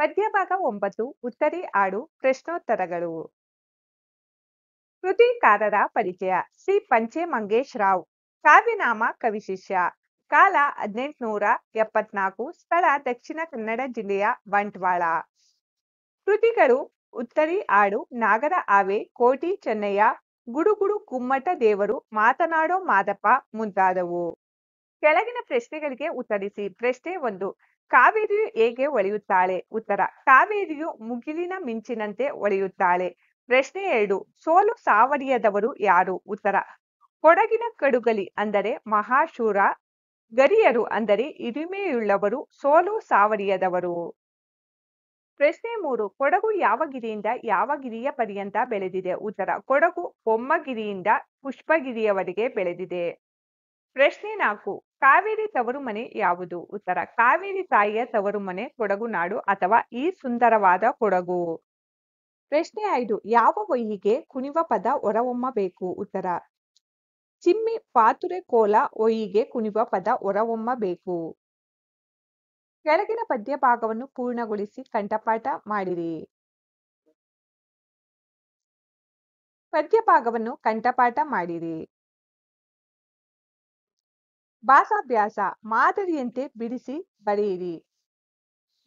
ಪದ್ಯಭಾಗ ಒಂಬತ್ತು ಉತ್ತರಿ ಆಡು ಪ್ರಶ್ನೋತ್ತರಗಳು ಕೃತಿಕಾರರ ಪರಿಚಯ ಸಿ ಪಂಚೆ ಮಂಗೇಶ್ ರಾವ್ ಕಾವ್ಯನಾಮ ಕವಿಶಿಷ್ಯ ಕಾಲ ಹದಿನೆಂಟುನೂರ ಎಪ್ಪತ್ನಾಲ್ಕು ಸ್ಥಳ ದಕ್ಷಿಣ ಕನ್ನಡ ಜಿಲ್ಲೆಯ ಬಂಟ್ವಾಳ ಕೃತಿಗಳು ಉತ್ತರಿ ಆಡು ನಾಗರ ಆವೆ ಕೋಟಿ ಚೆನ್ನಯ್ಯ ಗುಡುಗುಡು ಕುಮ್ಮಟ ದೇವರು ಮಾತನಾಡೋ ಮಾದಪ್ಪ ಮುಂತಾದವು ಕೆಳಗಿನ ಪ್ರಶ್ನೆಗಳಿಗೆ ಉತ್ತರಿಸಿ ಪ್ರಶ್ನೆ ಒಂದು ಕಾವೇರಿಯು ಹೇಗೆ ಒಳೆಯುತ್ತಾಳೆ ಉತ್ತರ ಕಾವೇರಿಯು ಮುಗಿಲಿನ ಮಿಂಚಿನಂತೆ ಒಳೆಯುತ್ತಾಳೆ ಪ್ರಶ್ನೆ ಎರಡು ಸೋಲು ಸಾವರಿಯದವರು ಯಾರು ಉತ್ತರ ಕೊಡಗಿನ ಕಡುಗಲಿ ಅಂದರೆ ಮಹಾಶೂರ ಗರಿಯರು ಅಂದರೆ ಇರಿಮೆಯುಳ್ಳವರು ಸೋಲು ಸಾವರಿಯದವರು ಪ್ರಶ್ನೆ ಮೂರು ಕೊಡಗು ಯಾವ ಗಿರಿಯಿಂದ ಯಾವ ಗಿರಿಯ ಪರ್ಯಂತ ಬೆಳೆದಿದೆ ಉತ್ತರ ಕೊಡಗು ಬೊಮ್ಮಗಿರಿಯಿಂದ ಪುಷ್ಪಗಿರಿಯವರೆಗೆ ಬೆಳೆದಿದೆ ಪ್ರಶ್ನೆ ನಾಲ್ಕು ಕಾವೇರಿ ತವರು ಮನೆ ಯಾವುದು ಉತ್ತರ ಕಾವೇರಿ ತಾಯಿಯ ತವರು ಮನೆ ಕೊಡಗು ನಾಡು ಅಥವಾ ಈ ಸುಂದರವಾದ ಕೊಡಗು ಪ್ರಶ್ನೆ ಐದು ಯಾವ ಒಯ್ಯಿಗೆ ಕುಣಿವ ಪದ ಹೊರಹೊಮ್ಮಬೇಕು ಉತ್ತರ ಚಿಮ್ಮಿ ಪಾತುರೆ ಕೋಲ ಒಯ್ಯಿಗೆ ಕುಣಿವ ಪದ ಹೊರಹೊಮ್ಮಬೇಕು ಕೆಳಗಿನ ಪದ್ಯ ಭಾಗವನ್ನು ಪೂರ್ಣಗೊಳಿಸಿ ಕಂಠಪಾಠ ಮಾಡಿರಿ ಪದ್ಯ ಭಾಗವನ್ನು ಕಂಠಪಾಠ ಮಾಡಿರಿ ಭಾಸಾಭ್ಯಾಸ ಮಾದರಿಯಂತೆ ಬಿಡಿಸಿ ಬರೆಯಿರಿ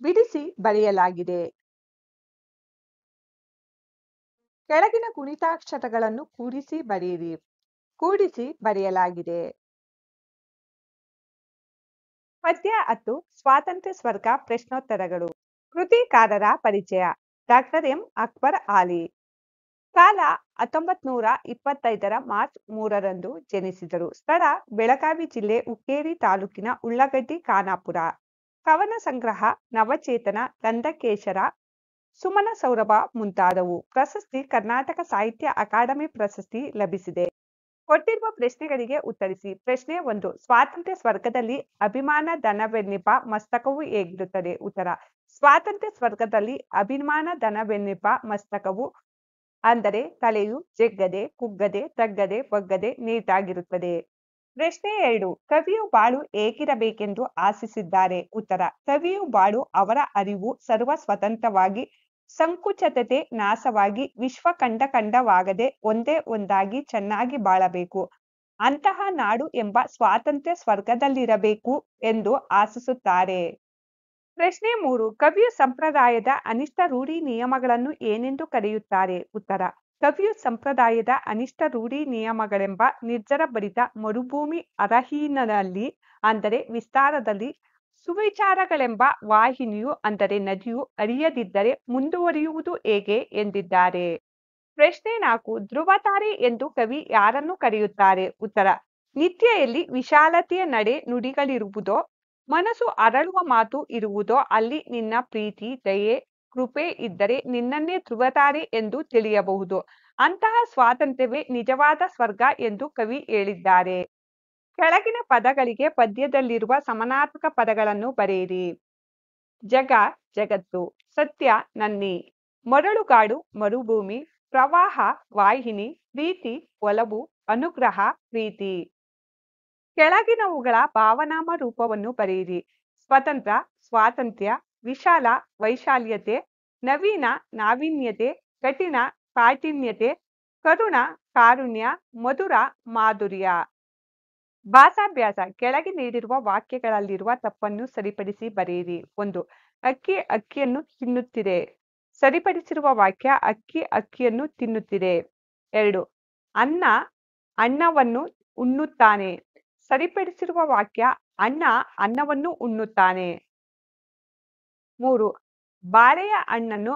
ಬಿಡಿಸಿ ಬರೆಯಲಾಗಿದೆ ಕೆಳಗಿನ ಕುಣಿತಾಕ್ಷರಗಳನ್ನು ಕೂಡಿಸಿ ಬರೆಯಿರಿ ಕೂಡಿಸಿ ಬರೆಯಲಾಗಿದೆ ಪದ್ಯ ಹತ್ತು ಸ್ವಾತಂತ್ರ್ಯ ಸ್ವರ್ಗ ಪ್ರಶ್ನೋತ್ತರಗಳು ಕೃತಿಕಾರರ ಪರಿಚಯ ಡಾಕ್ಟರ್ ಎಂ ಅಕ್ಬರ್ ಆಲಿ ಕಾಲ ಹತ್ತೊಂಬತ್ ನೂರ ಇಪ್ಪತ್ತೈದರ ಮಾರ್ಚ್ ಮೂರರಂದು ಜನಿಸಿದರು ಸ್ಥಳ ಬೆಳಗಾವಿ ಜಿಲ್ಲೆ ಹುಕ್ಕೇರಿ ತಾಲೂಕಿನ ಉಳ್ಳಗಡ್ಡಿ ಖಾನಾಪುರ ಕವನ ಸಂಗ್ರಹ ನವಚೇತನ ಕಂದಕೇಶರ ಸುಮನ ಸೌರಭ ಮುಂತಾದವು ಪ್ರಶಸ್ತಿ ಕರ್ನಾಟಕ ಸಾಹಿತ್ಯ ಅಕಾಡೆಮಿ ಪ್ರಶಸ್ತಿ ಲಭಿಸಿದೆ ಕೊಟ್ಟಿರುವ ಪ್ರಶ್ನೆಗಳಿಗೆ ಉತ್ತರಿಸಿ ಪ್ರಶ್ನೆ ಒಂದು ಸ್ವಾತಂತ್ರ್ಯ ಸ್ವರ್ಗದಲ್ಲಿ ಅಭಿಮಾನ ಧನವೆನ್ನಿಪ ಮಸ್ತಕವು ಹೇಗಿರುತ್ತದೆ ಉತ್ತರ ಸ್ವಾತಂತ್ರ್ಯ ಸ್ವರ್ಗದಲ್ಲಿ ಅಭಿಮಾನ ಧನವೆನ್ನಿಪ ಮಸ್ತಕವು ಅಂದರೆ ತಲೆಯು ಜಗ್ಗದೆ ಕುಗ್ಗದೆ ತಗ್ಗದೆ ಬಗ್ಗದೆ ನೀಟಾಗಿರುತ್ತದೆ ಪ್ರಶ್ನೆ ಎರಡು ಕವಿಯು ಬಾಳು ಏಕಿರಬೇಕೆಂದು ಆಶಿಸಿದ್ದಾರೆ ಉತ್ತರ ಕವಿಯು ಬಾಳು ಅವರ ಅರಿವು ಸರ್ವ ಸ್ವತಂತ್ರವಾಗಿ ಸಂಕುಚತತೆ ನಾಶವಾಗಿ ವಿಶ್ವ ಕಂಡ ಕಂಡವಾಗದೆ ಒಂದೇ ಒಂದಾಗಿ ಚೆನ್ನಾಗಿ ಬಾಳಬೇಕು ಅಂತಹ ನಾಡು ಎಂಬ ಸ್ವಾತಂತ್ರ್ಯ ಸ್ವರ್ಗದಲ್ಲಿರಬೇಕು ಎಂದು ಆಶಿಸುತ್ತಾರೆ ಪ್ರಶ್ನೆ ಮೂರು ಕವಿಯು ಸಂಪ್ರದಾಯದ ಅನಿಷ್ಟ ರೂಢಿ ನಿಯಮಗಳನ್ನು ಏನೆಂದು ಕರೆಯುತ್ತಾರೆ ಉತ್ತರ ಕವಿಯು ಸಂಪ್ರದಾಯದ ಅನಿಷ್ಟ ರೂಢಿ ನಿಯಮಗಳೆಂಬ ನಿರ್ಜರ ಬಡಿತ ಮರುಭೂಮಿ ಅರಹೀನದಲ್ಲಿ ಅಂದರೆ ವಿಸ್ತಾರದಲ್ಲಿ ಸುವಿಚಾರಗಳೆಂಬ ವಾಹಿನಿಯು ಅಂದರೆ ನದಿಯು ಅರಿಯದಿದ್ದರೆ ಮುಂದುವರಿಯುವುದು ಹೇಗೆ ಎಂದಿದ್ದಾರೆ ಪ್ರಶ್ನೆ ನಾಲ್ಕು ಧ್ರುವತಾರೆ ಎಂದು ಕವಿ ಯಾರನ್ನು ಕರೆಯುತ್ತಾರೆ ಉತ್ತರ ನಿತ್ಯೆಯಲ್ಲಿ ವಿಶಾಲತೆಯ ನಡೆ ನುಡಿಗಳಿರುವುದೋ ಮನಸ್ಸು ಅರಳುವ ಮಾತು ಇರುವುದೋ ಅಲ್ಲಿ ನಿನ್ನ ಪ್ರೀತಿ ದಯೆ ಕೃಪೆ ಇದ್ದರೆ ನಿನ್ನನ್ನೇ ಧ್ರುವತಾರೆ ಎಂದು ತಿಳಿಯಬಹುದು ಅಂತಹ ಸ್ವಾತಂತ್ರ್ಯವೇ ನಿಜವಾದ ಸ್ವರ್ಗ ಎಂದು ಕವಿ ಹೇಳಿದ್ದಾರೆ ಕೆಳಗಿನ ಪದಗಳಿಗೆ ಪದ್ಯದಲ್ಲಿರುವ ಸಮನಾತ್ಮಕ ಪದಗಳನ್ನು ಬರೆಯಿರಿ ಜಗ ಜಗತ್ತು ಸತ್ಯ ನನ್ನಿ ಮರಳುಗಾಡು ಮರುಭೂಮಿ ಪ್ರವಾಹ ವಾಹಿನಿ ಪ್ರೀತಿ ಒಲವು ಅನುಗ್ರಹ ಪ್ರೀತಿ ಕೆಳಗಿನವುಗಳ ಭಾವನಾಮ ರೂಪವನ್ನು ಬರೆಯಿರಿ ಸ್ವತಂತ್ರ ಸ್ವಾತಂತ್ರ್ಯ ವಿಶಾಲ ವೈಶಾಲ್ಯತೆ ನವೀನ ನಾವೀನ್ಯತೆ ಕಠಿಣ ಕಾಠಿಣ್ಯತೆ ಕರುಣ ಕಾರುಣ್ಯ ಮಧುರ ಮಾಧುರ್ಯ ಭಾಸಾಭ್ಯಾಸ ಕೆಳಗೆ ನೀಡಿರುವ ವಾಕ್ಯಗಳಲ್ಲಿರುವ ತಪ್ಪನ್ನು ಸರಿಪಡಿಸಿ ಬರೆಯಿರಿ ಒಂದು ಅಕ್ಕಿ ಅಕ್ಕಿಯನ್ನು ತಿನ್ನುತ್ತಿದೆ ಸರಿಪಡಿಸಿರುವ ವಾಕ್ಯ ಅಕ್ಕಿ ಅಕ್ಕಿಯನ್ನು ತಿನ್ನುತ್ತಿದೆ ಎರಡು ಅನ್ನ ಅನ್ನವನ್ನು ಉಣ್ಣುತ್ತಾನೆ ಸರಿಪಡಿಸಿರುವ ವಾಕ್ಯ ಅಣ್ಣ ಅನ್ನವನ್ನು ಉಣ್ಣುತ್ತಾನೆ ಮೂರು ಬಾಳೆಯ ಅಣ್ಣನ್ನು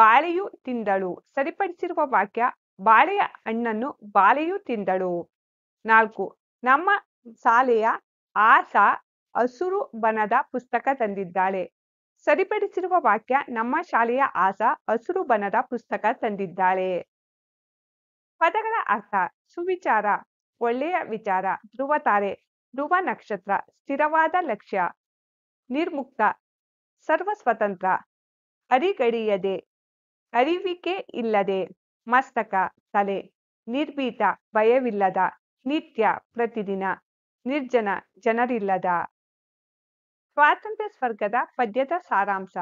ಬಾಳೆಯು ತಿಂದಳು ಸರಿಪಡಿಸಿರುವ ವಾಕ್ಯ ಬಾಳೆಯ ಅಣ್ಣನ್ನು ಬಾಳೆಯು ತಿಂದಳು ನಾಲ್ಕು ನಮ್ಮ ಶಾಲೆಯ ಆಸಾ ಹಸುರು ಬಣದ ಪುಸ್ತಕ ತಂದಿದ್ದಾಳೆ ಸರಿಪಡಿಸಿರುವ ವಾಕ್ಯ ನಮ್ಮ ಶಾಲೆಯ ಆಸ ಹಸುರು ಬನದ ಪುಸ್ತಕ ತಂದಿದ್ದಾಳೆ ಪದಗಳ ಅರ್ಥ ಸುವಿಚಾರ ಒಳ್ಳೆಯ ವಿಚಾರ ಧ್ರುವ ತಾರೆ ಧ್ರುವ ನಕ್ಷತ್ರ ಸ್ಥಿರವಾದ ಲಕ್ಷ್ಯ ನಿರ್ಮುಕ್ತ ಸರ್ವ ಸ್ವತಂತ್ರ ಅರಿಗಡಿಯದೆ ಅರಿವಿಕೆ ಇಲ್ಲದೆ ಮಸ್ತಕ ತಲೆ ನಿರ್ಭೀತ ಭಯವಿಲ್ಲದ ನಿತ್ಯ ಪ್ರತಿದಿನ ನಿರ್ಜನ ಜನರಿಲ್ಲದ ಸ್ವಾತಂತ್ರ್ಯ ಸ್ವರ್ಗದ ಪದ್ಯದ ಸಾರಾಂಶ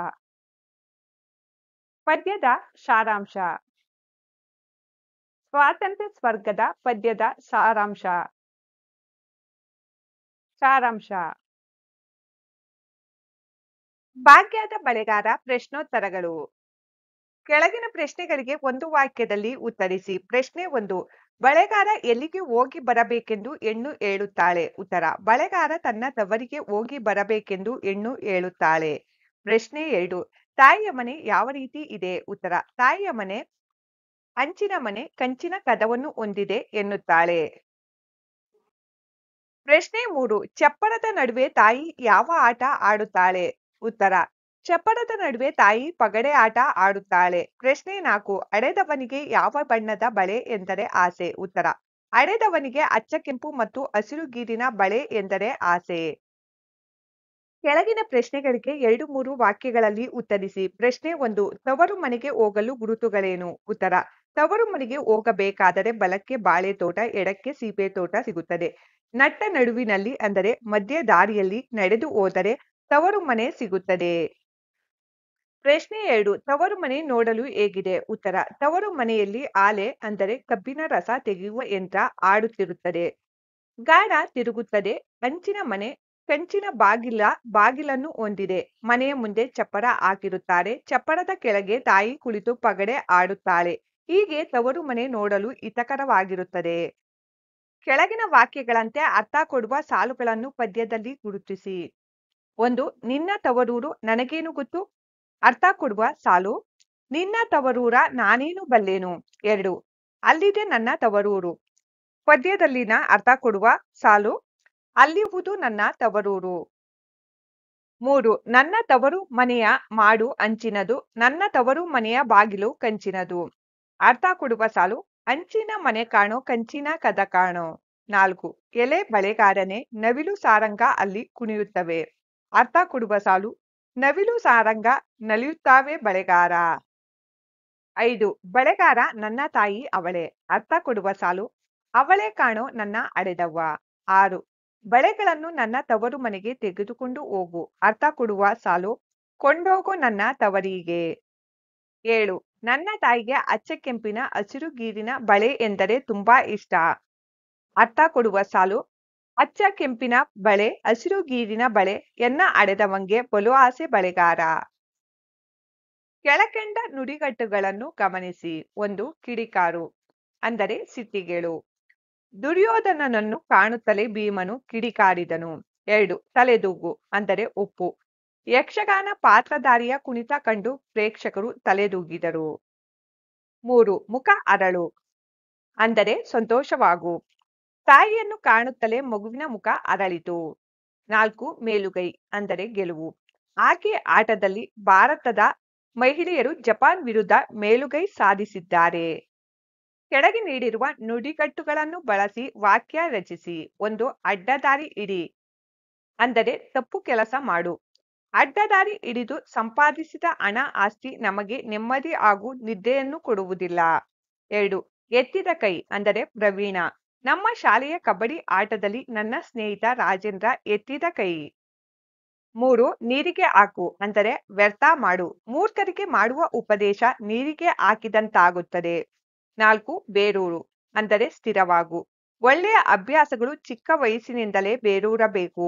ಪದ್ಯದ ಸಾರಾಂಶ ಸ್ವಾತಂತ್ರ್ಯ ಸ್ವರ್ಗದ ಪದ್ಯದ ಸಾರಾಂಶ ಸಾರಾಂಶ ಭಾಗ್ಯದ ಬಳೆಗಾರ ಪ್ರಶ್ನೋತ್ತರಗಳು ಕೆಳಗಿನ ಪ್ರಶ್ನೆಗಳಿಗೆ ಒಂದು ವಾಕ್ಯದಲ್ಲಿ ಉತ್ತರಿಸಿ ಪ್ರಶ್ನೆ ಒಂದು ಬಳೆಗಾರ ಎಲ್ಲಿಗೆ ಹೋಗಿ ಬರಬೇಕೆಂದು ಹೆಣ್ಣು ಹೇಳುತ್ತಾಳೆ ಉತ್ತರ ಬಳೆಗಾರ ತನ್ನ ತವರಿಗೆ ಹೋಗಿ ಬರಬೇಕೆಂದು ಹೆಣ್ಣು ಹೇಳುತ್ತಾಳೆ ಪ್ರಶ್ನೆ ಎರಡು ತಾಯಿಯ ಮನೆ ಯಾವ ರೀತಿ ಇದೆ ಉತ್ತರ ತಾಯಿಯ ಮನೆ ಅಂಚಿನ ಮನೆ ಕಂಚಿನ ಕದವನ್ನು ಹೊಂದಿದೆ ಎನ್ನುತ್ತಾಳೆ ಪ್ರಶ್ನೆ ಮೂರು ಚಪ್ಪರದ ನಡುವೆ ತಾಯಿ ಯಾವ ಆಟ ಆಡುತ್ತಾಳೆ ಉತ್ತರ ಚಪ್ಪರದ ನಡುವೆ ತಾಯಿ ಪಗಡೆ ಆಟ ಆಡುತ್ತಾಳೆ ಪ್ರಶ್ನೆ ನಾಲ್ಕು ಅಡೆದವನಿಗೆ ಯಾವ ಬಣ್ಣದ ಬಳೆ ಎಂದರೆ ಆಸೆ ಉತ್ತರ ಅಡೆದವನಿಗೆ ಅಚ್ಚ ಕೆಂಪು ಮತ್ತು ಹಸಿರು ಗೀರಿನ ಬಳೆ ಎಂದರೆ ಆಸೆ ಕೆಳಗಿನ ಪ್ರಶ್ನೆಗಳಿಗೆ ಎರಡು ಮೂರು ವಾಕ್ಯಗಳಲ್ಲಿ ಉತ್ತರಿಸಿ ಪ್ರಶ್ನೆ ಒಂದು ತವರು ಮನೆಗೆ ಹೋಗಲು ಗುರುತುಗಳೇನು ಉತ್ತರ ತವರು ಮನೆಗೆ ಹೋಗಬೇಕಾದರೆ ಬಲಕ್ಕೆ ಬಾಳೆ ತೋಟ ಎಡಕ್ಕೆ ಸೀಬೆ ತೋಟ ಸಿಗುತ್ತದೆ ನಟ್ಟ ನಡುವಿನಲ್ಲಿ ಅಂದರೆ ಮಧ್ಯ ದಾರಿಯಲ್ಲಿ ನಡೆದು ಹೋದರೆ ತವರು ಮನೆ ಸಿಗುತ್ತದೆ ಪ್ರಶ್ನೆ ಎರಡು ತವರು ಮನೆ ನೋಡಲು ಹೇಗಿದೆ ಉತ್ತರ ತವರು ಮನೆಯಲ್ಲಿ ಆಲೆ ಅಂದರೆ ಕಬ್ಬಿನ ರಸ ತೆಗೆಯುವ ಯಂತ್ರ ಆಡುತ್ತಿರುತ್ತದೆ ಗಾಢ ತಿರುಗುತ್ತದೆ ಕಂಚಿನ ಮನೆ ಕಂಚಿನ ಬಾಗಿಲ ಬಾಗಿಲನ್ನು ಹೊಂದಿದೆ ಮನೆಯ ಮುಂದೆ ಚಪ್ಪರ ಹಾಕಿರುತ್ತಾರೆ ಚಪ್ಪರದ ಕೆಳಗೆ ತಾಯಿ ಕುಳಿತು ಪಗಡೆ ಆಡುತ್ತಾಳೆ ಹೀಗೆ ತವರು ಮನೆ ನೋಡಲು ಹಿತಕರವಾಗಿರುತ್ತದೆ ಕೆಳಗಿನ ವಾಕ್ಯಗಳಂತೆ ಅರ್ಥ ಕೊಡುವ ಸಾಲುಗಳನ್ನು ಪದ್ಯದಲ್ಲಿ ಗುರುತಿಸಿ ಒಂದು ನಿನ್ನ ತವರೂರು ನನಗೇನು ಗೊತ್ತು ಅರ್ಥ ಕೊಡುವ ಸಾಲು ನಿನ್ನ ತವರೂರ ನಾನೇನು ಬಲ್ಲೇನು ಎರಡು ಅಲ್ಲಿದೆ ನನ್ನ ತವರೂರು ಪದ್ಯದಲ್ಲಿನ ಅರ್ಥ ಕೊಡುವ ಸಾಲು ಅಲ್ಲಿವುದು ನನ್ನ ತವರೂರು ಮೂರು ನನ್ನ ತವರು ಮನೆಯ ಮಾಡು ಅಂಚಿನದು ನನ್ನ ತವರು ಮನೆಯ ಬಾಗಿಲು ಕಂಚಿನದು ಅರ್ಥ ಕೊಡುವ ಸಾಲು ಅಂಚಿನ ಮನೆ ಕಾಣೋ ಕಂಚಿನ ಕದ ಕಾಣೋ ನಾಲ್ಕು ಎಲೆ ಬಳೆಗಾರನೆ ನವಿಲು ಸಾರಂಗ ಅಲ್ಲಿ ಕುಣಿಯುತ್ತವೆ ಅರ್ಥ ಕೊಡುವ ಸಾಲು ನವಿಲು ಸಾರಂಗ ನಲಿಯುತ್ತಾವೆ ಬಳೆಗಾರ ಐದು ಬಳೆಗಾರ ನನ್ನ ತಾಯಿ ಅವಳೆ ಅರ್ಥ ಕೊಡುವ ಸಾಲು ಅವಳೆ ಕಾಣೋ ನನ್ನ ಅಡೆದವ್ವ ಆರು ಬಳೆಗಳನ್ನು ನನ್ನ ತವರು ಮನೆಗೆ ತೆಗೆದುಕೊಂಡು ಹೋಗು ಅರ್ಥ ಕೊಡುವ ಸಾಲು ಕೊಂಡೋಗು ನನ್ನ ತವರಿಗೆ ಏಳು ನನ್ನ ತಾಯಿಗೆ ಕೆಂಪಿನ ಹಸಿರು ಗೀರಿನ ಬಳೆ ಎಂದರೆ ತುಂಬಾ ಇಷ್ಟ ಅರ್ಥ ಕೊಡುವ ಸಾಲು ಅಚ್ಚ ಕೆಂಪಿನ ಬಳೆ ಹಸಿರು ಗೀರಿನ ಬಳೆ ಎನ್ನ ಅಡೆದವಂಗೆ ಬಲು ಆಸೆ ಬಳೆಗಾರ ಕೆಳಕೆಂಡ ನುಡಿಗಟ್ಟುಗಳನ್ನು ಗಮನಿಸಿ ಒಂದು ಕಿಡಿಕಾರು ಅಂದರೆ ಸಿಟ್ಟಿಗೆಳು ದುರ್ಯೋಧನನನ್ನು ಕಾಣುತ್ತಲೇ ಭೀಮನು ಕಿಡಿಕಾರಿದನು ಎರಡು ತಲೆದೂಗು ಅಂದರೆ ಉಪ್ಪು ಯಕ್ಷಗಾನ ಪಾತ್ರಧಾರಿಯ ಕುಣಿತ ಕಂಡು ಪ್ರೇಕ್ಷಕರು ತಲೆದೂಗಿದರು ಮೂರು ಮುಖ ಅರಳು ಅಂದರೆ ಸಂತೋಷವಾಗು ತಾಯಿಯನ್ನು ಕಾಣುತ್ತಲೇ ಮಗುವಿನ ಮುಖ ಅರಳಿತು ನಾಲ್ಕು ಮೇಲುಗೈ ಅಂದರೆ ಗೆಲುವು ಆಕೆ ಆಟದಲ್ಲಿ ಭಾರತದ ಮಹಿಳೆಯರು ಜಪಾನ್ ವಿರುದ್ಧ ಮೇಲುಗೈ ಸಾಧಿಸಿದ್ದಾರೆ ಕೆಳಗೆ ನೀಡಿರುವ ನುಡಿಗಟ್ಟುಗಳನ್ನು ಬಳಸಿ ವಾಕ್ಯ ರಚಿಸಿ ಒಂದು ಅಡ್ಡದಾರಿ ಇಡಿ ಅಂದರೆ ತಪ್ಪು ಕೆಲಸ ಮಾಡು ಅಡ್ಡದಾರಿ ಹಿಡಿದು ಸಂಪಾದಿಸಿದ ಹಣ ಆಸ್ತಿ ನಮಗೆ ನೆಮ್ಮದಿ ಹಾಗೂ ನಿದ್ದೆಯನ್ನು ಕೊಡುವುದಿಲ್ಲ ಎರಡು ಎತ್ತಿದ ಕೈ ಅಂದರೆ ಪ್ರವೀಣ ನಮ್ಮ ಶಾಲೆಯ ಕಬಡ್ಡಿ ಆಟದಲ್ಲಿ ನನ್ನ ಸ್ನೇಹಿತ ರಾಜೇಂದ್ರ ಎತ್ತಿದ ಕೈ ಮೂರು ನೀರಿಗೆ ಹಾಕು ಅಂದರೆ ವ್ಯರ್ಥ ಮಾಡು ಮೂರ್ಖರಿಗೆ ಮಾಡುವ ಉಪದೇಶ ನೀರಿಗೆ ಹಾಕಿದಂತಾಗುತ್ತದೆ ನಾಲ್ಕು ಬೇರೂರು ಅಂದರೆ ಸ್ಥಿರವಾಗು ಒಳ್ಳೆಯ ಅಭ್ಯಾಸಗಳು ಚಿಕ್ಕ ವಯಸ್ಸಿನಿಂದಲೇ ಬೇರೂರಬೇಕು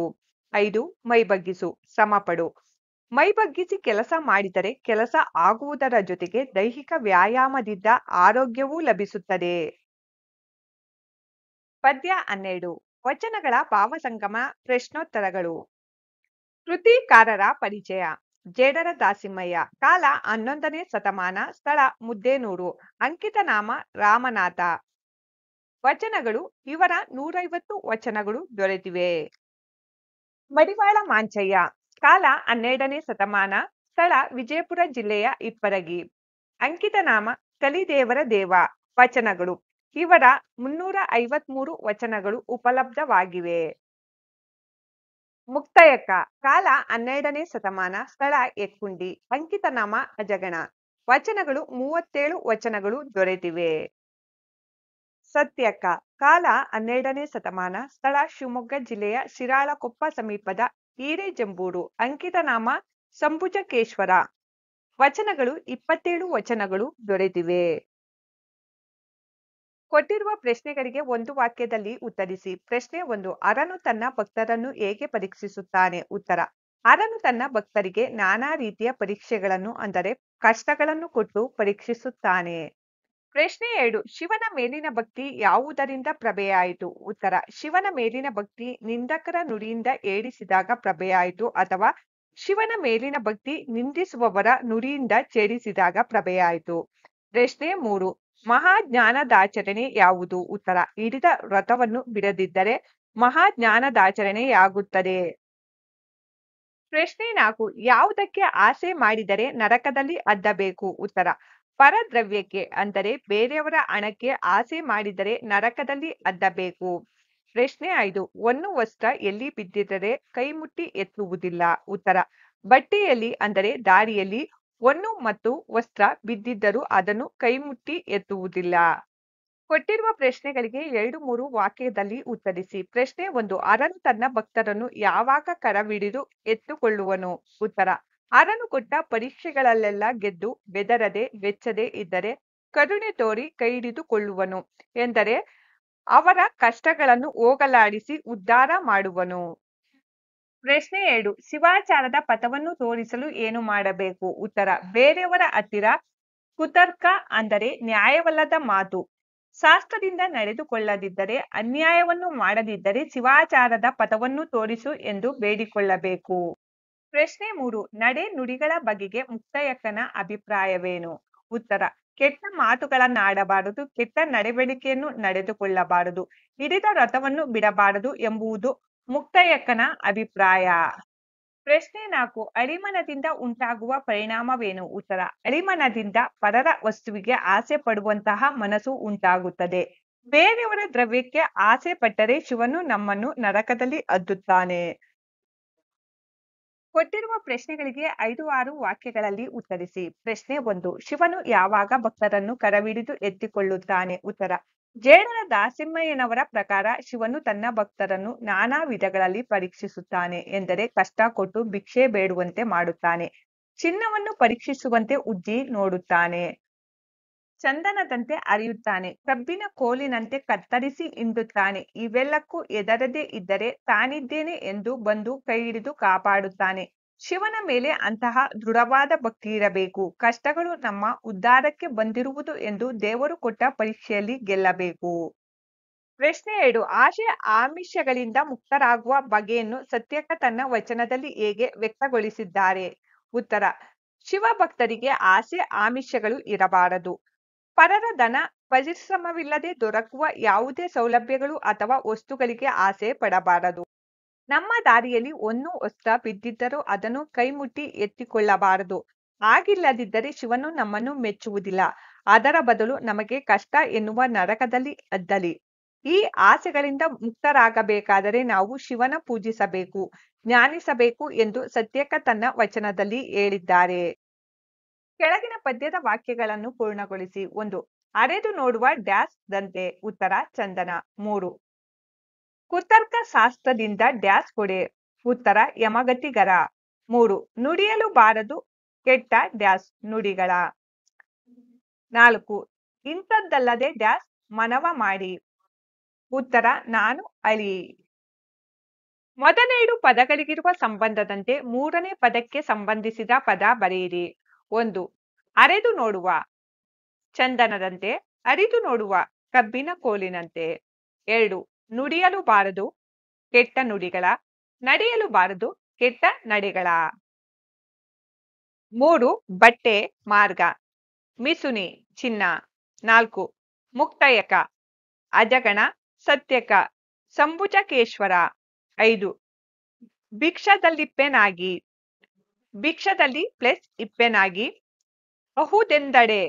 ಐದು ಮೈಬಗ್ಗಿಸು ಬಗ್ಗಿಸು ಪಡು ಮೈ ಬಗ್ಗಿಸಿ ಕೆಲಸ ಮಾಡಿದರೆ ಕೆಲಸ ಆಗುವುದರ ಜೊತೆಗೆ ದೈಹಿಕ ವ್ಯಾಯಾಮದಿಂದ ಆರೋಗ್ಯವೂ ಲಭಿಸುತ್ತದೆ ಪದ್ಯ ಹನ್ನೆರಡು ವಚನಗಳ ಭಾವಸಂಗಮ ಪ್ರಶ್ನೋತ್ತರಗಳು ಕೃತಿಕಾರರ ಪರಿಚಯ ಜೇಡರ ದಾಸಿಮಯ್ಯ ಕಾಲ ಹನ್ನೊಂದನೇ ಶತಮಾನ ಸ್ಥಳ ಮುದ್ದೇನೂರು ಅಂಕಿತ ನಾಮ ರಾಮನಾಥ ವಚನಗಳು ಇವರ ನೂರೈವತ್ತು ವಚನಗಳು ದೊರೆತಿವೆ ಮಡಿವಾಳ ಮಾಂಚಯ್ಯ ಕಾಲ ಹನ್ನೆರಡನೇ ಶತಮಾನ ಸ್ಥಳ ವಿಜಯಪುರ ಜಿಲ್ಲೆಯ ಇಪ್ಪರಗಿ ಅಂಕಿತನಾಮ ಕಲಿದೇವರ ದೇವ ವಚನಗಳು ಇವರ ಮುನ್ನೂರ ಐವತ್ ಮೂರು ವಚನಗಳು ಉಪಲಬ್ಧವಾಗಿವೆ ಮುಕ್ತಾಯಕ ಕಾಲ ಹನ್ನೆರಡನೇ ಶತಮಾನ ಸ್ಥಳ ಎಕ್ಕುಂಡಿ ಅಂಕಿತನಾಮ ಅಜಗಣ ವಚನಗಳು ಮೂವತ್ತೇಳು ವಚನಗಳು ದೊರೆತಿವೆ ಸತ್ಯಕ್ಕ ಕಾಲ ಹನ್ನೆರಡನೇ ಶತಮಾನ ಸ್ಥಳ ಶಿವಮೊಗ್ಗ ಜಿಲ್ಲೆಯ ಶಿರಾಳಕೊಪ್ಪ ಸಮೀಪದ ಹಿರೇಜಂಬೂರು ಅಂಕಿತನಾಮ ಸಂಭುಜಕೇಶ್ವರ ವಚನಗಳು ಇಪ್ಪತ್ತೇಳು ವಚನಗಳು ದೊರೆತಿವೆ ಕೊಟ್ಟಿರುವ ಪ್ರಶ್ನೆಗಳಿಗೆ ಒಂದು ವಾಕ್ಯದಲ್ಲಿ ಉತ್ತರಿಸಿ ಪ್ರಶ್ನೆ ಒಂದು ಅರನು ತನ್ನ ಭಕ್ತರನ್ನು ಹೇಗೆ ಪರೀಕ್ಷಿಸುತ್ತಾನೆ ಉತ್ತರ ಅರನು ತನ್ನ ಭಕ್ತರಿಗೆ ನಾನಾ ರೀತಿಯ ಪರೀಕ್ಷೆಗಳನ್ನು ಅಂದರೆ ಕಷ್ಟಗಳನ್ನು ಕೊಟ್ಟು ಪರೀಕ್ಷಿಸುತ್ತಾನೆ ಪ್ರಶ್ನೆ ಎರಡು ಶಿವನ ಮೇಲಿನ ಭಕ್ತಿ ಯಾವುದರಿಂದ ಪ್ರಭೆಯಾಯಿತು ಉತ್ತರ ಶಿವನ ಮೇಲಿನ ಭಕ್ತಿ ನಿಂದಕರ ನುಡಿಯಿಂದ ಏಡಿಸಿದಾಗ ಪ್ರಭೆಯಾಯಿತು ಅಥವಾ ಶಿವನ ಮೇಲಿನ ಭಕ್ತಿ ನಿಂದಿಸುವವರ ನುಡಿಯಿಂದ ಛೇಡಿಸಿದಾಗ ಪ್ರಭೆಯಾಯಿತು ಪ್ರಶ್ನೆ ಮೂರು ಮಹಾಜ್ಞಾನದಾಚರಣೆ ಯಾವುದು ಉತ್ತರ ಹಿಡಿದ ವ್ರತವನ್ನು ಬಿಡದಿದ್ದರೆ ಮಹಾಜ್ಞಾನದಾಚರಣೆಯಾಗುತ್ತದೆ ಪ್ರಶ್ನೆ ನಾಲ್ಕು ಯಾವುದಕ್ಕೆ ಆಸೆ ಮಾಡಿದರೆ ನರಕದಲ್ಲಿ ಅದ್ದಬೇಕು ಉತ್ತರ ಪರದ್ರವ್ಯಕ್ಕೆ ಅಂದರೆ ಬೇರೆಯವರ ಹಣಕ್ಕೆ ಆಸೆ ಮಾಡಿದರೆ ನರಕದಲ್ಲಿ ಅದ್ದಬೇಕು ಪ್ರಶ್ನೆ ಐದು ಒಂದು ವಸ್ತ್ರ ಎಲ್ಲಿ ಬಿದ್ದಿದ್ದರೆ ಕೈಮುಟ್ಟಿ ಎತ್ತುವುದಿಲ್ಲ ಉತ್ತರ ಬಟ್ಟೆಯಲ್ಲಿ ಅಂದರೆ ದಾರಿಯಲ್ಲಿ ಒಂದು ಮತ್ತು ವಸ್ತ್ರ ಬಿದ್ದಿದ್ದರೂ ಅದನ್ನು ಕೈಮುಟ್ಟಿ ಎತ್ತುವುದಿಲ್ಲ ಕೊಟ್ಟಿರುವ ಪ್ರಶ್ನೆಗಳಿಗೆ ಎರಡು ಮೂರು ವಾಕ್ಯದಲ್ಲಿ ಉತ್ತರಿಸಿ ಪ್ರಶ್ನೆ ಒಂದು ಅರನ್ ತನ್ನ ಭಕ್ತರನ್ನು ಯಾವಾಗ ಕರವಿಡಿದು ಎತ್ತುಕೊಳ್ಳುವನು ಉತ್ತರ ಅರನು ಕೊಟ್ಟ ಪರೀಕ್ಷೆಗಳಲ್ಲೆಲ್ಲ ಗೆದ್ದು ಬೆದರದೆ ಬೆಚ್ಚದೆ ಇದ್ದರೆ ಕರುಣೆ ತೋರಿ ಕೈ ಹಿಡಿದುಕೊಳ್ಳುವನು ಎಂದರೆ ಅವರ ಕಷ್ಟಗಳನ್ನು ಹೋಗಲಾಡಿಸಿ ಉದ್ಧಾರ ಮಾಡುವನು ಪ್ರಶ್ನೆ ಎರಡು ಶಿವಾಚಾರದ ಪಥವನ್ನು ತೋರಿಸಲು ಏನು ಮಾಡಬೇಕು ಉತ್ತರ ಬೇರೆಯವರ ಹತ್ತಿರ ಕುತರ್ಕ ಅಂದರೆ ನ್ಯಾಯವಲ್ಲದ ಮಾತು ಶಾಸ್ತ್ರದಿಂದ ನಡೆದುಕೊಳ್ಳದಿದ್ದರೆ ಅನ್ಯಾಯವನ್ನು ಮಾಡದಿದ್ದರೆ ಶಿವಾಚಾರದ ಪಥವನ್ನು ತೋರಿಸು ಎಂದು ಬೇಡಿಕೊಳ್ಳಬೇಕು ಪ್ರಶ್ನೆ ಮೂರು ನಡೆ ನುಡಿಗಳ ಬಗೆಗೆ ಮುಕ್ತಾಯಕ್ಕನ ಅಭಿಪ್ರಾಯವೇನು ಉತ್ತರ ಕೆಟ್ಟ ಮಾತುಗಳನ್ನಾಡಬಾರದು ಕೆಟ್ಟ ನಡವಳಿಕೆಯನ್ನು ನಡೆದುಕೊಳ್ಳಬಾರದು ಹಿಡಿದ ರಥವನ್ನು ಬಿಡಬಾರದು ಎಂಬುವುದು ಮುಕ್ತಾಯಕ್ಕನ ಅಭಿಪ್ರಾಯ ಪ್ರಶ್ನೆ ನಾಲ್ಕು ಅಳಿಮನದಿಂದ ಉಂಟಾಗುವ ಪರಿಣಾಮವೇನು ಉತ್ತರ ಅಳಿಮನದಿಂದ ಪರರ ವಸ್ತುವಿಗೆ ಆಸೆ ಪಡುವಂತಹ ಮನಸ್ಸು ಉಂಟಾಗುತ್ತದೆ ಬೇರೆಯವರ ದ್ರವ್ಯಕ್ಕೆ ಆಸೆ ಪಟ್ಟರೆ ಶಿವನು ನಮ್ಮನ್ನು ನರಕದಲ್ಲಿ ಅದ್ದುತ್ತಾನೆ ಕೊಟ್ಟಿರುವ ಪ್ರಶ್ನೆಗಳಿಗೆ ಐದು ಆರು ವಾಕ್ಯಗಳಲ್ಲಿ ಉತ್ತರಿಸಿ ಪ್ರಶ್ನೆ ಒಂದು ಶಿವನು ಯಾವಾಗ ಭಕ್ತರನ್ನು ಕರವಿಡಿದು ಎತ್ತಿಕೊಳ್ಳುತ್ತಾನೆ ಉತ್ತರ ಜೇಡರ ದಾಸಿಂಹಯ್ಯನವರ ಪ್ರಕಾರ ಶಿವನು ತನ್ನ ಭಕ್ತರನ್ನು ನಾನಾ ವಿಧಗಳಲ್ಲಿ ಪರೀಕ್ಷಿಸುತ್ತಾನೆ ಎಂದರೆ ಕಷ್ಟ ಕೊಟ್ಟು ಭಿಕ್ಷೆ ಬೇಡುವಂತೆ ಮಾಡುತ್ತಾನೆ ಚಿನ್ನವನ್ನು ಪರೀಕ್ಷಿಸುವಂತೆ ಉಜ್ಜಿ ನೋಡುತ್ತಾನೆ ಚಂದನದಂತೆ ಅರಿಯುತ್ತಾನೆ ಕಬ್ಬಿನ ಕೋಲಿನಂತೆ ಕತ್ತರಿಸಿ ಹಿಂಡುತ್ತಾನೆ ಇವೆಲ್ಲಕ್ಕೂ ಎದರದೇ ಇದ್ದರೆ ತಾನಿದ್ದೇನೆ ಎಂದು ಬಂದು ಕೈ ಹಿಡಿದು ಕಾಪಾಡುತ್ತಾನೆ ಶಿವನ ಮೇಲೆ ಅಂತಹ ದೃಢವಾದ ಭಕ್ತಿ ಇರಬೇಕು ಕಷ್ಟಗಳು ನಮ್ಮ ಉದ್ಧಾರಕ್ಕೆ ಬಂದಿರುವುದು ಎಂದು ದೇವರು ಕೊಟ್ಟ ಪರೀಕ್ಷೆಯಲ್ಲಿ ಗೆಲ್ಲಬೇಕು ಪ್ರಶ್ನೆ ಎರಡು ಆಶೆ ಆಮಿಷಗಳಿಂದ ಮುಕ್ತರಾಗುವ ಬಗೆಯನ್ನು ಸತ್ಯಕ ತನ್ನ ವಚನದಲ್ಲಿ ಹೇಗೆ ವ್ಯಕ್ತಗೊಳಿಸಿದ್ದಾರೆ ಉತ್ತರ ಶಿವಭಕ್ತರಿಗೆ ಆಸೆ ಆಮಿಷಗಳು ಇರಬಾರದು ಪರರ ಧನ ಪರಿಶ್ರಮವಿಲ್ಲದೆ ದೊರಕುವ ಯಾವುದೇ ಸೌಲಭ್ಯಗಳು ಅಥವಾ ವಸ್ತುಗಳಿಗೆ ಆಸೆ ಪಡಬಾರದು ನಮ್ಮ ದಾರಿಯಲ್ಲಿ ಒಂದು ವಸ್ತ್ರ ಬಿದ್ದಿದ್ದರೂ ಅದನ್ನು ಕೈಮುಟ್ಟಿ ಎತ್ತಿಕೊಳ್ಳಬಾರದು ಆಗಿಲ್ಲದಿದ್ದರೆ ಶಿವನು ನಮ್ಮನ್ನು ಮೆಚ್ಚುವುದಿಲ್ಲ ಅದರ ಬದಲು ನಮಗೆ ಕಷ್ಟ ಎನ್ನುವ ನರಕದಲ್ಲಿ ಅದ್ದಲಿ ಈ ಆಸೆಗಳಿಂದ ಮುಕ್ತರಾಗಬೇಕಾದರೆ ನಾವು ಶಿವನ ಪೂಜಿಸಬೇಕು ಜ್ಞಾನಿಸಬೇಕು ಎಂದು ಸತ್ಯಕ ತನ್ನ ವಚನದಲ್ಲಿ ಹೇಳಿದ್ದಾರೆ ಕೆಳಗಿನ ಪದ್ಯದ ವಾಕ್ಯಗಳನ್ನು ಪೂರ್ಣಗೊಳಿಸಿ ಒಂದು ಅರೆದು ನೋಡುವ ಡ್ಯಾಸ್ ದಂತೆ ಉತ್ತರ ಚಂದನ ಮೂರು ಕುತರ್ಕ ಶಾಸ್ತ್ರದಿಂದ ಡ್ಯಾಸ್ ಕೊಡೆ ಉತ್ತರ ಯಮಗತಿಗರ ಮೂರು ನುಡಿಯಲು ಬಾರದು ಕೆಟ್ಟ ಡ್ಯಾಸ್ ನುಡಿಗಳ ನಾಲ್ಕು ಇಂಥದ್ದಲ್ಲದೆ ಡ್ಯಾಸ್ ಮನವ ಮಾಡಿ ಉತ್ತರ ನಾನು ಅಲಿ ಮೊದಲೇಡು ಪದಗಳಿಗಿರುವ ಸಂಬಂಧದಂತೆ ಮೂರನೇ ಪದಕ್ಕೆ ಸಂಬಂಧಿಸಿದ ಪದ ಬರೆಯಿರಿ ಒಂದು ಅರೆದು ನೋಡುವ ಚಂದನದಂತೆ ಅರಿದು ನೋಡುವ ಕಬ್ಬಿನ ಕೋಲಿನಂತೆ ಎರಡು ನುಡಿಯಲು ಬಾರದು ಕೆಟ್ಟ ನುಡಿಗಳ ನಡೆಯಲು ಬಾರದು ಕೆಟ್ಟ ನಡೆಗಳ ಮೂರು ಬಟ್ಟೆ ಮಾರ್ಗ ಮಿಸುನಿ ಚಿನ್ನ ನಾಲ್ಕು ಮುಕ್ತಾಯಕ ಅಜಗಣ ಸತ್ಯಕ ಸಂಭುಜಕೇಶ್ವರ ಐದು ಭಿಕ್ಷದಲ್ಲಿಪ್ಪೆನಾಗಿ ಭಿಕ್ಷದಲ್ಲಿ ಪ್ಲಸ್ ಇಪ್ಪೆನಾಗಿ ಅಹುದೆಂದೆಡೆ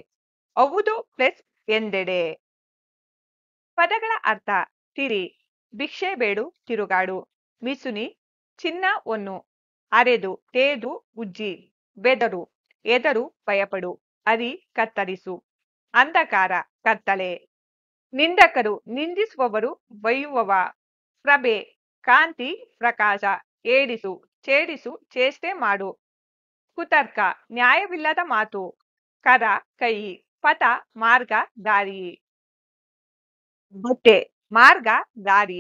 ಅವುದು ಪ್ಲಸ್ ಎಂದೆಡೆ ಪದಗಳ ಅರ್ಥ ತಿರಿ ಭಿಕ್ಷೆ ಬೇಡು ತಿರುಗಾಡು ಮಿಸುನಿ ಚಿನ್ನವನ್ನು ಅರೆದು ತೇದು ಉಜ್ಜಿ ಬೆದರು ಎದರು ಭಯಪಡು ಅರಿ ಕತ್ತರಿಸು ಅಂಧಕಾರ ಕತ್ತಲೆ ನಿಂದಕರು ನಿಂದಿಸುವವರು ಬೈಯುವವ ಪ್ರಭೆ ಕಾಂತಿ ಪ್ರಕಾಶ ಏಡಿಸು ಛೇಡಿಸು ಚೇಷ್ಟೆ ಮಾಡು ಕುತರ್ಕ ನ್ಯಾಯವಿಲ್ಲದ ಮಾತು ಕರ ಕೈ ಪಥ ಮಾರ್ಗ ದಾರಿ ಬಟ್ಟೆ ಮಾರ್ಗ ದಾರಿ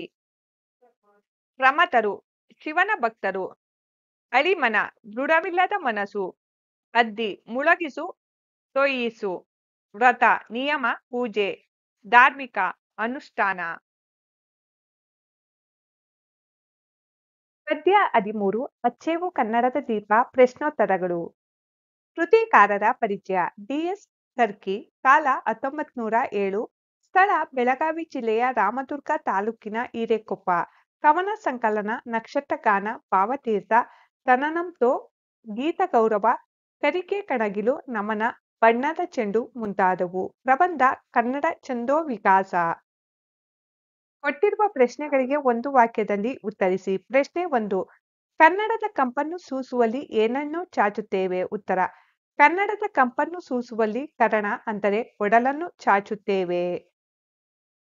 ಪ್ರಮತರು ಶಿವನ ಭಕ್ತರು ಅಳಿಮನ ದೃಢವಿಲ್ಲದ ಮನಸ್ಸು ಅದ್ದಿ ಮುಳಗಿಸು ತೊಯಿಸು ವ್ರತ ನಿಯಮ ಪೂಜೆ ಧಾರ್ಮಿಕ ಅನುಷ್ಠಾನ ಪದ್ಯ ಹದಿಮೂರು ಅಚ್ಚೇವು ಕನ್ನಡದ ದೀಪ ಪ್ರಶ್ನೋತ್ತರಗಳು ಕೃತಿಕಾರರ ಪರಿಚಯ ಡಿಎಸ್ ಸರ್ಕಿ ಕಾಲ ಹತ್ತೊಂಬತ್ ನೂರ ಏಳು ಸ್ಥಳ ಬೆಳಗಾವಿ ಜಿಲ್ಲೆಯ ರಾಮದುರ್ಗ ತಾಲೂಕಿನ ಹಿರೇಕೊಪ್ಪ ಕವನ ಸಂಕಲನ ನಕ್ಷತ್ರಗಾನ ಭಾವತೀರ್ಥ ತನನಂತೋ ಗೀತ ಗೌರವ ಕರಿಕೆ ಕಣಗಿಲು ನಮನ ಬಣ್ಣದ ಚೆಂಡು ಮುಂತಾದವು ಪ್ರಬಂಧ ಕನ್ನಡ ಚಂದೋ ವಿಕಾಸ ಕೊಟ್ಟಿರುವ ಪ್ರಶ್ನೆಗಳಿಗೆ ಒಂದು ವಾಕ್ಯದಲ್ಲಿ ಉತ್ತರಿಸಿ ಪ್ರಶ್ನೆ ಒಂದು ಕನ್ನಡದ ಕಂಪನ್ನು ಸೂಸುವಲ್ಲಿ ಏನನ್ನು ಚಾಚುತ್ತೇವೆ ಉತ್ತರ ಕನ್ನಡದ ಕಂಪನ್ನು ಸೂಸುವಲ್ಲಿ ಕರಣ ಅಂದರೆ ಒಡಲನ್ನು ಚಾಚುತ್ತೇವೆ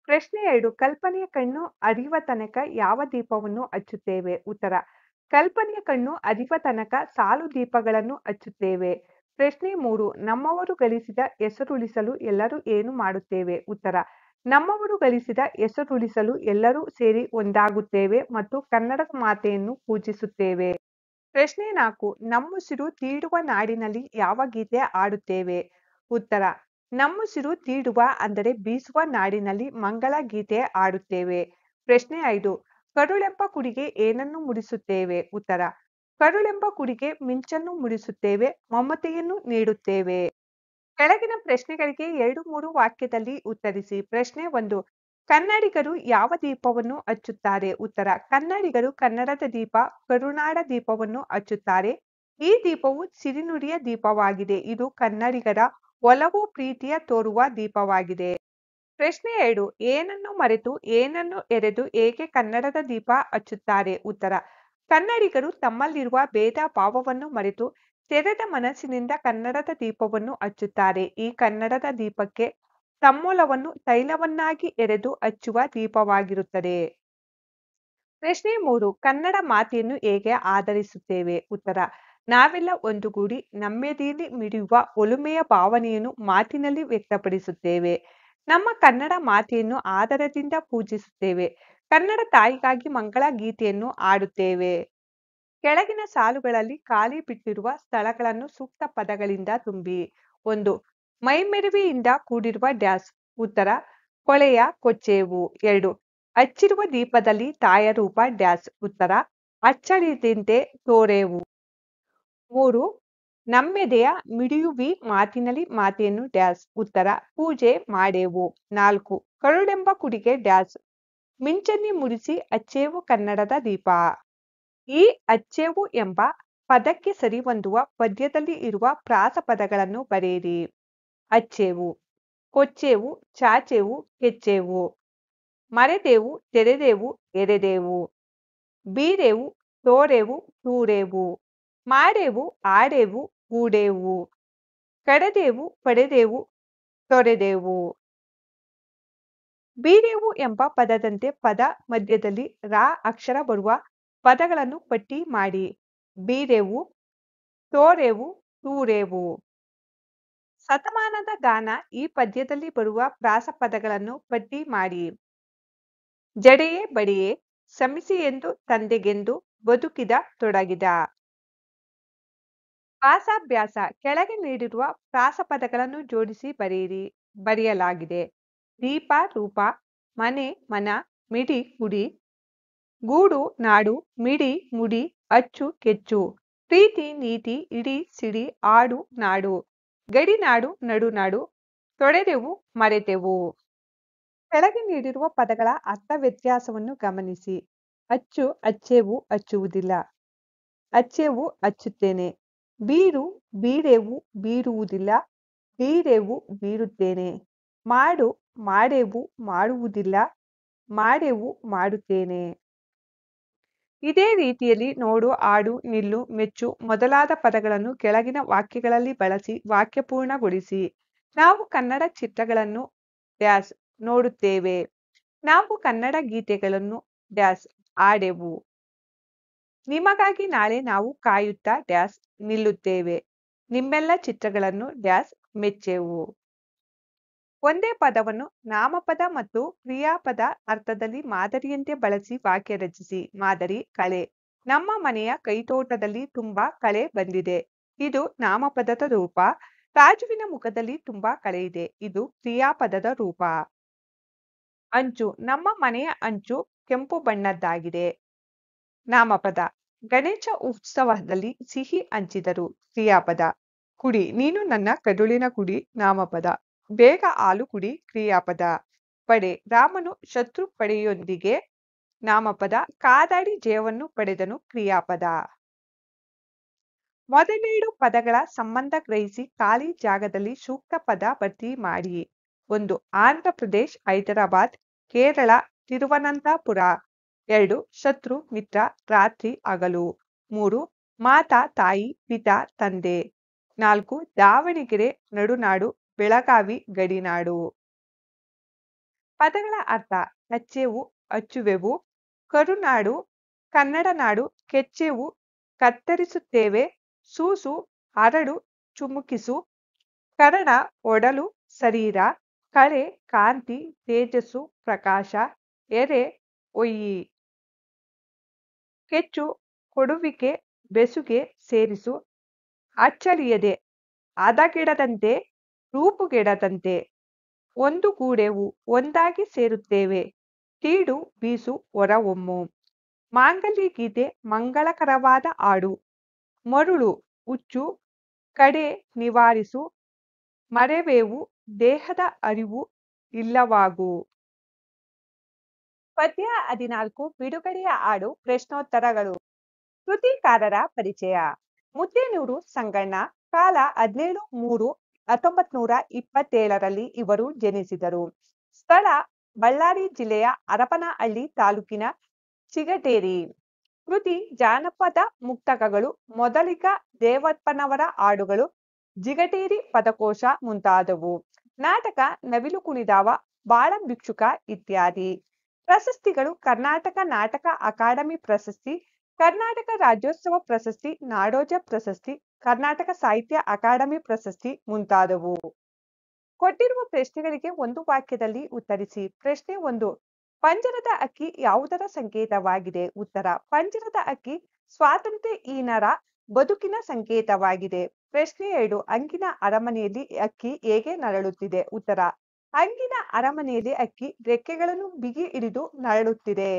ಪ್ರಶ್ನೆ ಎರಡು ಕಲ್ಪನೆಯ ಕಣ್ಣು ಅರಿವ ತನಕ ಯಾವ ದೀಪವನ್ನು ಹಚ್ಚುತ್ತೇವೆ ಉತ್ತರ ಕಲ್ಪನೆಯ ಕಣ್ಣು ಅರಿವ ತನಕ ಸಾಲು ದೀಪಗಳನ್ನು ಹಚ್ಚುತ್ತೇವೆ ಪ್ರಶ್ನೆ ಮೂರು ನಮ್ಮವರು ಗಳಿಸಿದ ಹೆಸರುಳಿಸಲು ಎಲ್ಲರೂ ಏನು ಮಾಡುತ್ತೇವೆ ಉತ್ತರ ನಮ್ಮವರು ಗಳಿಸಿದ ಹೆಸರುಳಿಸಲು ಎಲ್ಲರೂ ಸೇರಿ ಒಂದಾಗುತ್ತೇವೆ ಮತ್ತು ಕನ್ನಡ ಮಾತೆಯನ್ನು ಪೂಜಿಸುತ್ತೇವೆ ಪ್ರಶ್ನೆ ನಾಲ್ಕು ನಮ್ಮುಸಿರು ತೀಡುವ ನಾಡಿನಲ್ಲಿ ಯಾವ ಗೀತೆ ಆಡುತ್ತೇವೆ ಉತ್ತರ ನಮ್ಮುಸಿರು ತೀಡುವ ಅಂದರೆ ಬೀಸುವ ನಾಡಿನಲ್ಲಿ ಮಂಗಳ ಗೀತೆ ಆಡುತ್ತೇವೆ ಪ್ರಶ್ನೆ ಐದು ಕರುಳೆಂಬ ಕುಡಿಗೆ ಏನನ್ನು ಮುಡಿಸುತ್ತೇವೆ ಉತ್ತರ ಕರುಳೆಂಬ ಕುಡಿಗೆ ಮಿಂಚನ್ನು ಮುಡಿಸುತ್ತೇವೆ ಮಮತೆಯನ್ನು ನೀಡುತ್ತೇವೆ ಕೆಳಗಿನ ಪ್ರಶ್ನೆಗಳಿಗೆ ಎರಡು ಮೂರು ವಾಕ್ಯದಲ್ಲಿ ಉತ್ತರಿಸಿ ಪ್ರಶ್ನೆ ಒಂದು ಕನ್ನಡಿಗರು ಯಾವ ದೀಪವನ್ನು ಹಚ್ಚುತ್ತಾರೆ ಉತ್ತರ ಕನ್ನಡಿಗರು ಕನ್ನಡದ ದೀಪ ಕರುನಾಡ ದೀಪವನ್ನು ಹಚ್ಚುತ್ತಾರೆ ಈ ದೀಪವು ಸಿರಿನುಡಿಯ ದೀಪವಾಗಿದೆ ಇದು ಕನ್ನಡಿಗರ ಒಲವು ಪ್ರೀತಿಯ ತೋರುವ ದೀಪವಾಗಿದೆ ಪ್ರಶ್ನೆ ಎರಡು ಏನನ್ನು ಮರೆತು ಏನನ್ನು ಎರೆದು ಏಕೆ ಕನ್ನಡದ ದೀಪ ಹಚ್ಚುತ್ತಾರೆ ಉತ್ತರ ಕನ್ನಡಿಗರು ತಮ್ಮಲ್ಲಿರುವ ಭೇದ ಭಾವವನ್ನು ಮರೆತು ತೆರೆದ ಮನಸ್ಸಿನಿಂದ ಕನ್ನಡದ ದೀಪವನ್ನು ಹಚ್ಚುತ್ತಾರೆ ಈ ಕನ್ನಡದ ದೀಪಕ್ಕೆ ತಮ್ಮೂಲವನ್ನು ತೈಲವನ್ನಾಗಿ ಎರೆದು ಹಚ್ಚುವ ದೀಪವಾಗಿರುತ್ತದೆ ಪ್ರಶ್ನೆ ಮೂರು ಕನ್ನಡ ಮಾತೆಯನ್ನು ಹೇಗೆ ಆಧರಿಸುತ್ತೇವೆ ಉತ್ತರ ನಾವೆಲ್ಲ ಒಂದುಗೂಡಿ ನಮ್ಮೆದೆಯಲ್ಲಿ ಮಿಡಿಯುವ ಒಲುಮೆಯ ಭಾವನೆಯನ್ನು ಮಾತಿನಲ್ಲಿ ವ್ಯಕ್ತಪಡಿಸುತ್ತೇವೆ ನಮ್ಮ ಕನ್ನಡ ಮಾತೆಯನ್ನು ಆದರದಿಂದ ಪೂಜಿಸುತ್ತೇವೆ ಕನ್ನಡ ತಾಯಿಗಾಗಿ ಮಂಗಳ ಗೀತೆಯನ್ನು ಆಡುತ್ತೇವೆ ಕೆಳಗಿನ ಸಾಲುಗಳಲ್ಲಿ ಖಾಲಿ ಬಿಟ್ಟಿರುವ ಸ್ಥಳಗಳನ್ನು ಸೂಕ್ತ ಪದಗಳಿಂದ ತುಂಬಿ ಒಂದು ಮೈಮೆರವಿಯಿಂದ ಕೂಡಿರುವ ಡ್ಯಾಸ್ ಉತ್ತರ ಕೊಳೆಯ ಕೊಚ್ಚೆವು ಎರಡು ಅಚ್ಚಿರುವ ದೀಪದಲ್ಲಿ ತಾಯರೂಪ ಡ್ಯಾಸ್ ಉತ್ತರ ಅಚ್ಚಳಿದಂತೆ ತೋರೆವು ಮೂರು ನಮ್ಮೆದೆಯ ಮಿಡಿಯುವಿ ಮಾತಿನಲ್ಲಿ ಮಾತೆಯನ್ನು ಡ್ಯಾಸ್ ಉತ್ತರ ಪೂಜೆ ಮಾಡೆವು ನಾಲ್ಕು ಕರುಳೆಂಬ ಕುಡಿಗೆ ಡ್ಯಾಸ್ ಮಿಂಚನ್ನಿ ಮುಡಿಸಿ ಅಚ್ಚೇವು ಕನ್ನಡದ ದೀಪ ಈ ಅಚ್ಚೇವು ಎಂಬ ಪದಕ್ಕೆ ಸರಿಹೊಂದುವ ಪದ್ಯದಲ್ಲಿ ಇರುವ ಪ್ರಾಸ ಪದಗಳನ್ನು ಬರೆಯಿರಿ ಅಚ್ಚೇವು ಕೊಚ್ಚೇವು ಚಾಚೇವು ಕೆಚ್ಚೇವು ಮರೆದೆವು ತೆರೆದೆವು ಎರೆದೆವು ಬೀರೆವು ತೋರೆವು ತೂರೆವು ಮಾಡೆವು ಆಡೆವು ಗೂಡೆವು ಕಡದೆವು ಪಡೆದೆವು ತೊರೆದೆವು ಬೀರೆವು ಎಂಬ ಪದದಂತೆ ಪದ ಮಧ್ಯದಲ್ಲಿ ರಾ ಅಕ್ಷರ ಬರುವ ಪದಗಳನ್ನು ಪಟ್ಟಿ ಮಾಡಿ ಬೀರೆವು ತೋರೆವು ತೂರೆವು ಶತಮಾನದ ಗಾನ ಈ ಪದ್ಯದಲ್ಲಿ ಬರುವ ಪ್ರಾಸ ಪದಗಳನ್ನು ಪಟ್ಟಿ ಮಾಡಿ ಜಡೆಯೇ ಬಡಿಯೇ ಸಮಿಸಿ ಎಂದು ತಂದೆಗೆಂದು ಬದುಕಿದ ತೊಡಗಿದ ಪ್ರಾಸಾಭ್ಯಾಸ ಕೆಳಗೆ ನೀಡಿರುವ ಪ್ರಾಸ ಪದಗಳನ್ನು ಜೋಡಿಸಿ ಬರೆಯಿರಿ ಬರೆಯಲಾಗಿದೆ ದೀಪ ರೂಪ ಮನೆ ಮನ ಮಿಡಿ ಗುಡಿ ಗೂಡು ನಾಡು ಮಿಡಿ ಮುಡಿ ಅಚ್ಚು ಕೆಚ್ಚು ಪ್ರೀತಿ ನೀತಿ ಇಡಿ ಸಿಡಿ ಆಡು ನಾಡು ಗಡಿನಾಡು ನಾಡು ತೊಡೆದೆವು ಮರೆತೆವು ಕೆಳಗೆ ನೀಡಿರುವ ಪದಗಳ ಅರ್ಥ ವ್ಯತ್ಯಾಸವನ್ನು ಗಮನಿಸಿ ಅಚ್ಚು ಅಚ್ಚೆವು ಅಚ್ಚುವುದಿಲ್ಲ ಅಚ್ಚೆವು ಅಚ್ಚುತ್ತೇನೆ ಬೀರು ಬೀಡೆವು ಬೀರುವುದಿಲ್ಲ ಬೀರೆವು ಬೀರುತ್ತೇನೆ ಮಾಡು ಮಾಡೆವು ಮಾಡುವುದಿಲ್ಲ ಮಾಡೆವು ಮಾಡುತ್ತೇನೆ ಇದೇ ರೀತಿಯಲ್ಲಿ ನೋಡು ಆಡು ನಿಲ್ಲು ಮೆಚ್ಚು ಮೊದಲಾದ ಪದಗಳನ್ನು ಕೆಳಗಿನ ವಾಕ್ಯಗಳಲ್ಲಿ ಬಳಸಿ ವಾಕ್ಯಪೂರ್ಣಗೊಳಿಸಿ ನಾವು ಕನ್ನಡ ಚಿತ್ರಗಳನ್ನು ಡ್ಯಾಸ್ ನೋಡುತ್ತೇವೆ ನಾವು ಕನ್ನಡ ಗೀತೆಗಳನ್ನು ಡ್ಯಾಸ್ ಆಡೆವು ನಿಮಗಾಗಿ ನಾಳೆ ನಾವು ಕಾಯುತ್ತಾ ಡ್ಯಾಸ್ ನಿಲ್ಲುತ್ತೇವೆ ನಿಮ್ಮೆಲ್ಲ ಚಿತ್ರಗಳನ್ನು ಡ್ಯಾಸ್ ಮೆಚ್ಚೆವು ಒಂದೇ ಪದವನ್ನು ನಾಮಪದ ಮತ್ತು ಕ್ರಿಯಾಪದ ಅರ್ಥದಲ್ಲಿ ಮಾದರಿಯಂತೆ ಬಳಸಿ ವಾಕ್ಯ ರಚಿಸಿ ಮಾದರಿ ಕಳೆ ನಮ್ಮ ಮನೆಯ ಕೈತೋಟದಲ್ಲಿ ತುಂಬಾ ಕಳೆ ಬಂದಿದೆ ಇದು ನಾಮಪದದ ರೂಪ ರಾಜುವಿನ ಮುಖದಲ್ಲಿ ತುಂಬಾ ಕಳೆ ಇದೆ ಇದು ಕ್ರಿಯಾಪದದ ರೂಪ ಅಂಚು ನಮ್ಮ ಮನೆಯ ಅಂಚು ಕೆಂಪು ಬಣ್ಣದ್ದಾಗಿದೆ ನಾಮಪದ ಗಣೇಶ ಉತ್ಸವದಲ್ಲಿ ಸಿಹಿ ಹಂಚಿದರು ಕ್ರಿಯಾಪದ ಕುಡಿ ನೀನು ನನ್ನ ಕಡುಳಿನ ಕುಡಿ ನಾಮಪದ ಬೇಗ ಕುಡಿ ಕ್ರಿಯಾಪದ ಪಡೆ ರಾಮನು ಶತ್ರು ಪಡೆಯೊಂದಿಗೆ ನಾಮಪದ ಕಾದಾಡಿ ಜಯವನ್ನು ಪಡೆದನು ಕ್ರಿಯಾಪದ ಮೊದಲೇಳು ಪದಗಳ ಸಂಬಂಧ ಗ್ರಹಿಸಿ ಖಾಲಿ ಜಾಗದಲ್ಲಿ ಸೂಕ್ತ ಪದ ಭರ್ತಿ ಮಾಡಿ ಒಂದು ಆಂಧ್ರ ಪ್ರದೇಶ್ ಹೈದರಾಬಾದ್ ಕೇರಳ ತಿರುವನಂತಪುರ ಎರಡು ಶತ್ರು ಮಿತ್ರ ರಾತ್ರಿ ಹಗಲು ಮೂರು ಮಾತಾ ತಾಯಿ ಪಿತಾ ತಂದೆ ನಾಲ್ಕು ದಾವಣಗೆರೆ ನಡುನಾಡು ಬೆಳಗಾವಿ ಗಡಿನಾಡು ಪದಗಳ ಅರ್ಥ ಕಚ್ಚೆವು ಅಚ್ಚುವೆವು ಕರುನಾಡು ಕನ್ನಡ ನಾಡು ಕೆಚ್ಚೆವು ಕತ್ತರಿಸುತ್ತೇವೆ ಸೂಸು ಹರಡು ಚುಮುಕಿಸು ಕರಣ ಒಡಲು ಶರೀರ ಕಳೆ ಕಾಂತಿ ತೇಜಸ್ಸು ಪ್ರಕಾಶ ಎರೆ ಒಯ್ಯಿ ಕೆಚ್ಚು ಕೊಡುವಿಕೆ ಬೆಸುಗೆ ಸೇರಿಸು ಅಚ್ಚಲಿಯದೆ ಹದಗೆಡದಂತೆ ರೂಪುಗೆಡದಂತೆ ಒಂದುಗೂಡೆವು ಒಂದಾಗಿ ಸೇರುತ್ತೇವೆ ತೀಡು ಬೀಸು ಹೊರವೊಮ್ಮು ಮಾಂಗಲ್ಯ ಗೀತೆ ಮಂಗಳಕರವಾದ ಹಾಡು ಮರುಳು ಹುಚ್ಚು ಕಡೆ ನಿವಾರಿಸು ಮರೆವೇವು ದೇಹದ ಅರಿವು ಇಲ್ಲವಾಗು ಪದ್ಯ ಹದಿನಾಲ್ಕು ಬಿಡುಗಡೆಯ ಹಾಡು ಪ್ರಶ್ನೋತ್ತರಗಳು ಕೃತಿಕಾರರ ಪರಿಚಯ ಮುದ್ದೇನೂರು ಸಂಗಣ್ಣ ಕಾಲ ಹದಿನೇಳು ಮೂರು ಹತ್ತೊಂಬತ್ ನೂರ ಇಪ್ಪತ್ತೇಳರಲ್ಲಿ ಇವರು ಜನಿಸಿದರು ಸ್ಥಳ ಬಳ್ಳಾರಿ ಜಿಲ್ಲೆಯ ಹರಪನಹಳ್ಳಿ ತಾಲೂಕಿನ ಚಿಗಟೇರಿ ಕೃತಿ ಜಾನಪದ ಮುಕ್ತಕಗಳು ಮೊದಲಿಗ ದೇವಪ್ಪನವರ ಹಾಡುಗಳು ಜಿಗಟೇರಿ ಪದಕೋಶ ಮುಂತಾದವು ನಾಟಕ ನವಿಲು ಕುಣಿದಾವ ಬಾಳ ಭಿಕ್ಷುಕ ಇತ್ಯಾದಿ ಪ್ರಶಸ್ತಿಗಳು ಕರ್ನಾಟಕ ನಾಟಕ ಅಕಾಡೆಮಿ ಪ್ರಶಸ್ತಿ ಕರ್ನಾಟಕ ರಾಜ್ಯೋತ್ಸವ ಪ್ರಶಸ್ತಿ ನಾಡೋಜ ಪ್ರಶಸ್ತಿ ಕರ್ನಾಟಕ ಸಾಹಿತ್ಯ ಅಕಾಡೆಮಿ ಪ್ರಶಸ್ತಿ ಮುಂತಾದವು ಕೊಟ್ಟಿರುವ ಪ್ರಶ್ನೆಗಳಿಗೆ ಒಂದು ವಾಕ್ಯದಲ್ಲಿ ಉತ್ತರಿಸಿ ಪ್ರಶ್ನೆ ಒಂದು ಪಂಜರದ ಅಕ್ಕಿ ಯಾವುದರ ಸಂಕೇತವಾಗಿದೆ ಉತ್ತರ ಪಂಜರದ ಅಕ್ಕಿ ಸ್ವಾತಂತ್ರ್ಯ ಈನರ ಬದುಕಿನ ಸಂಕೇತವಾಗಿದೆ ಪ್ರಶ್ನೆ ಎರಡು ಅಂಗಿನ ಅರಮನೆಯಲ್ಲಿ ಅಕ್ಕಿ ಹೇಗೆ ನರಳುತ್ತಿದೆ ಉತ್ತರ ಅಂಗಿನ ಅರಮನೆಯಲ್ಲಿ ಅಕ್ಕಿ ರೆಕ್ಕೆಗಳನ್ನು ಬಿಗಿ ಹಿಡಿದು ನರಳುತ್ತಿದೆ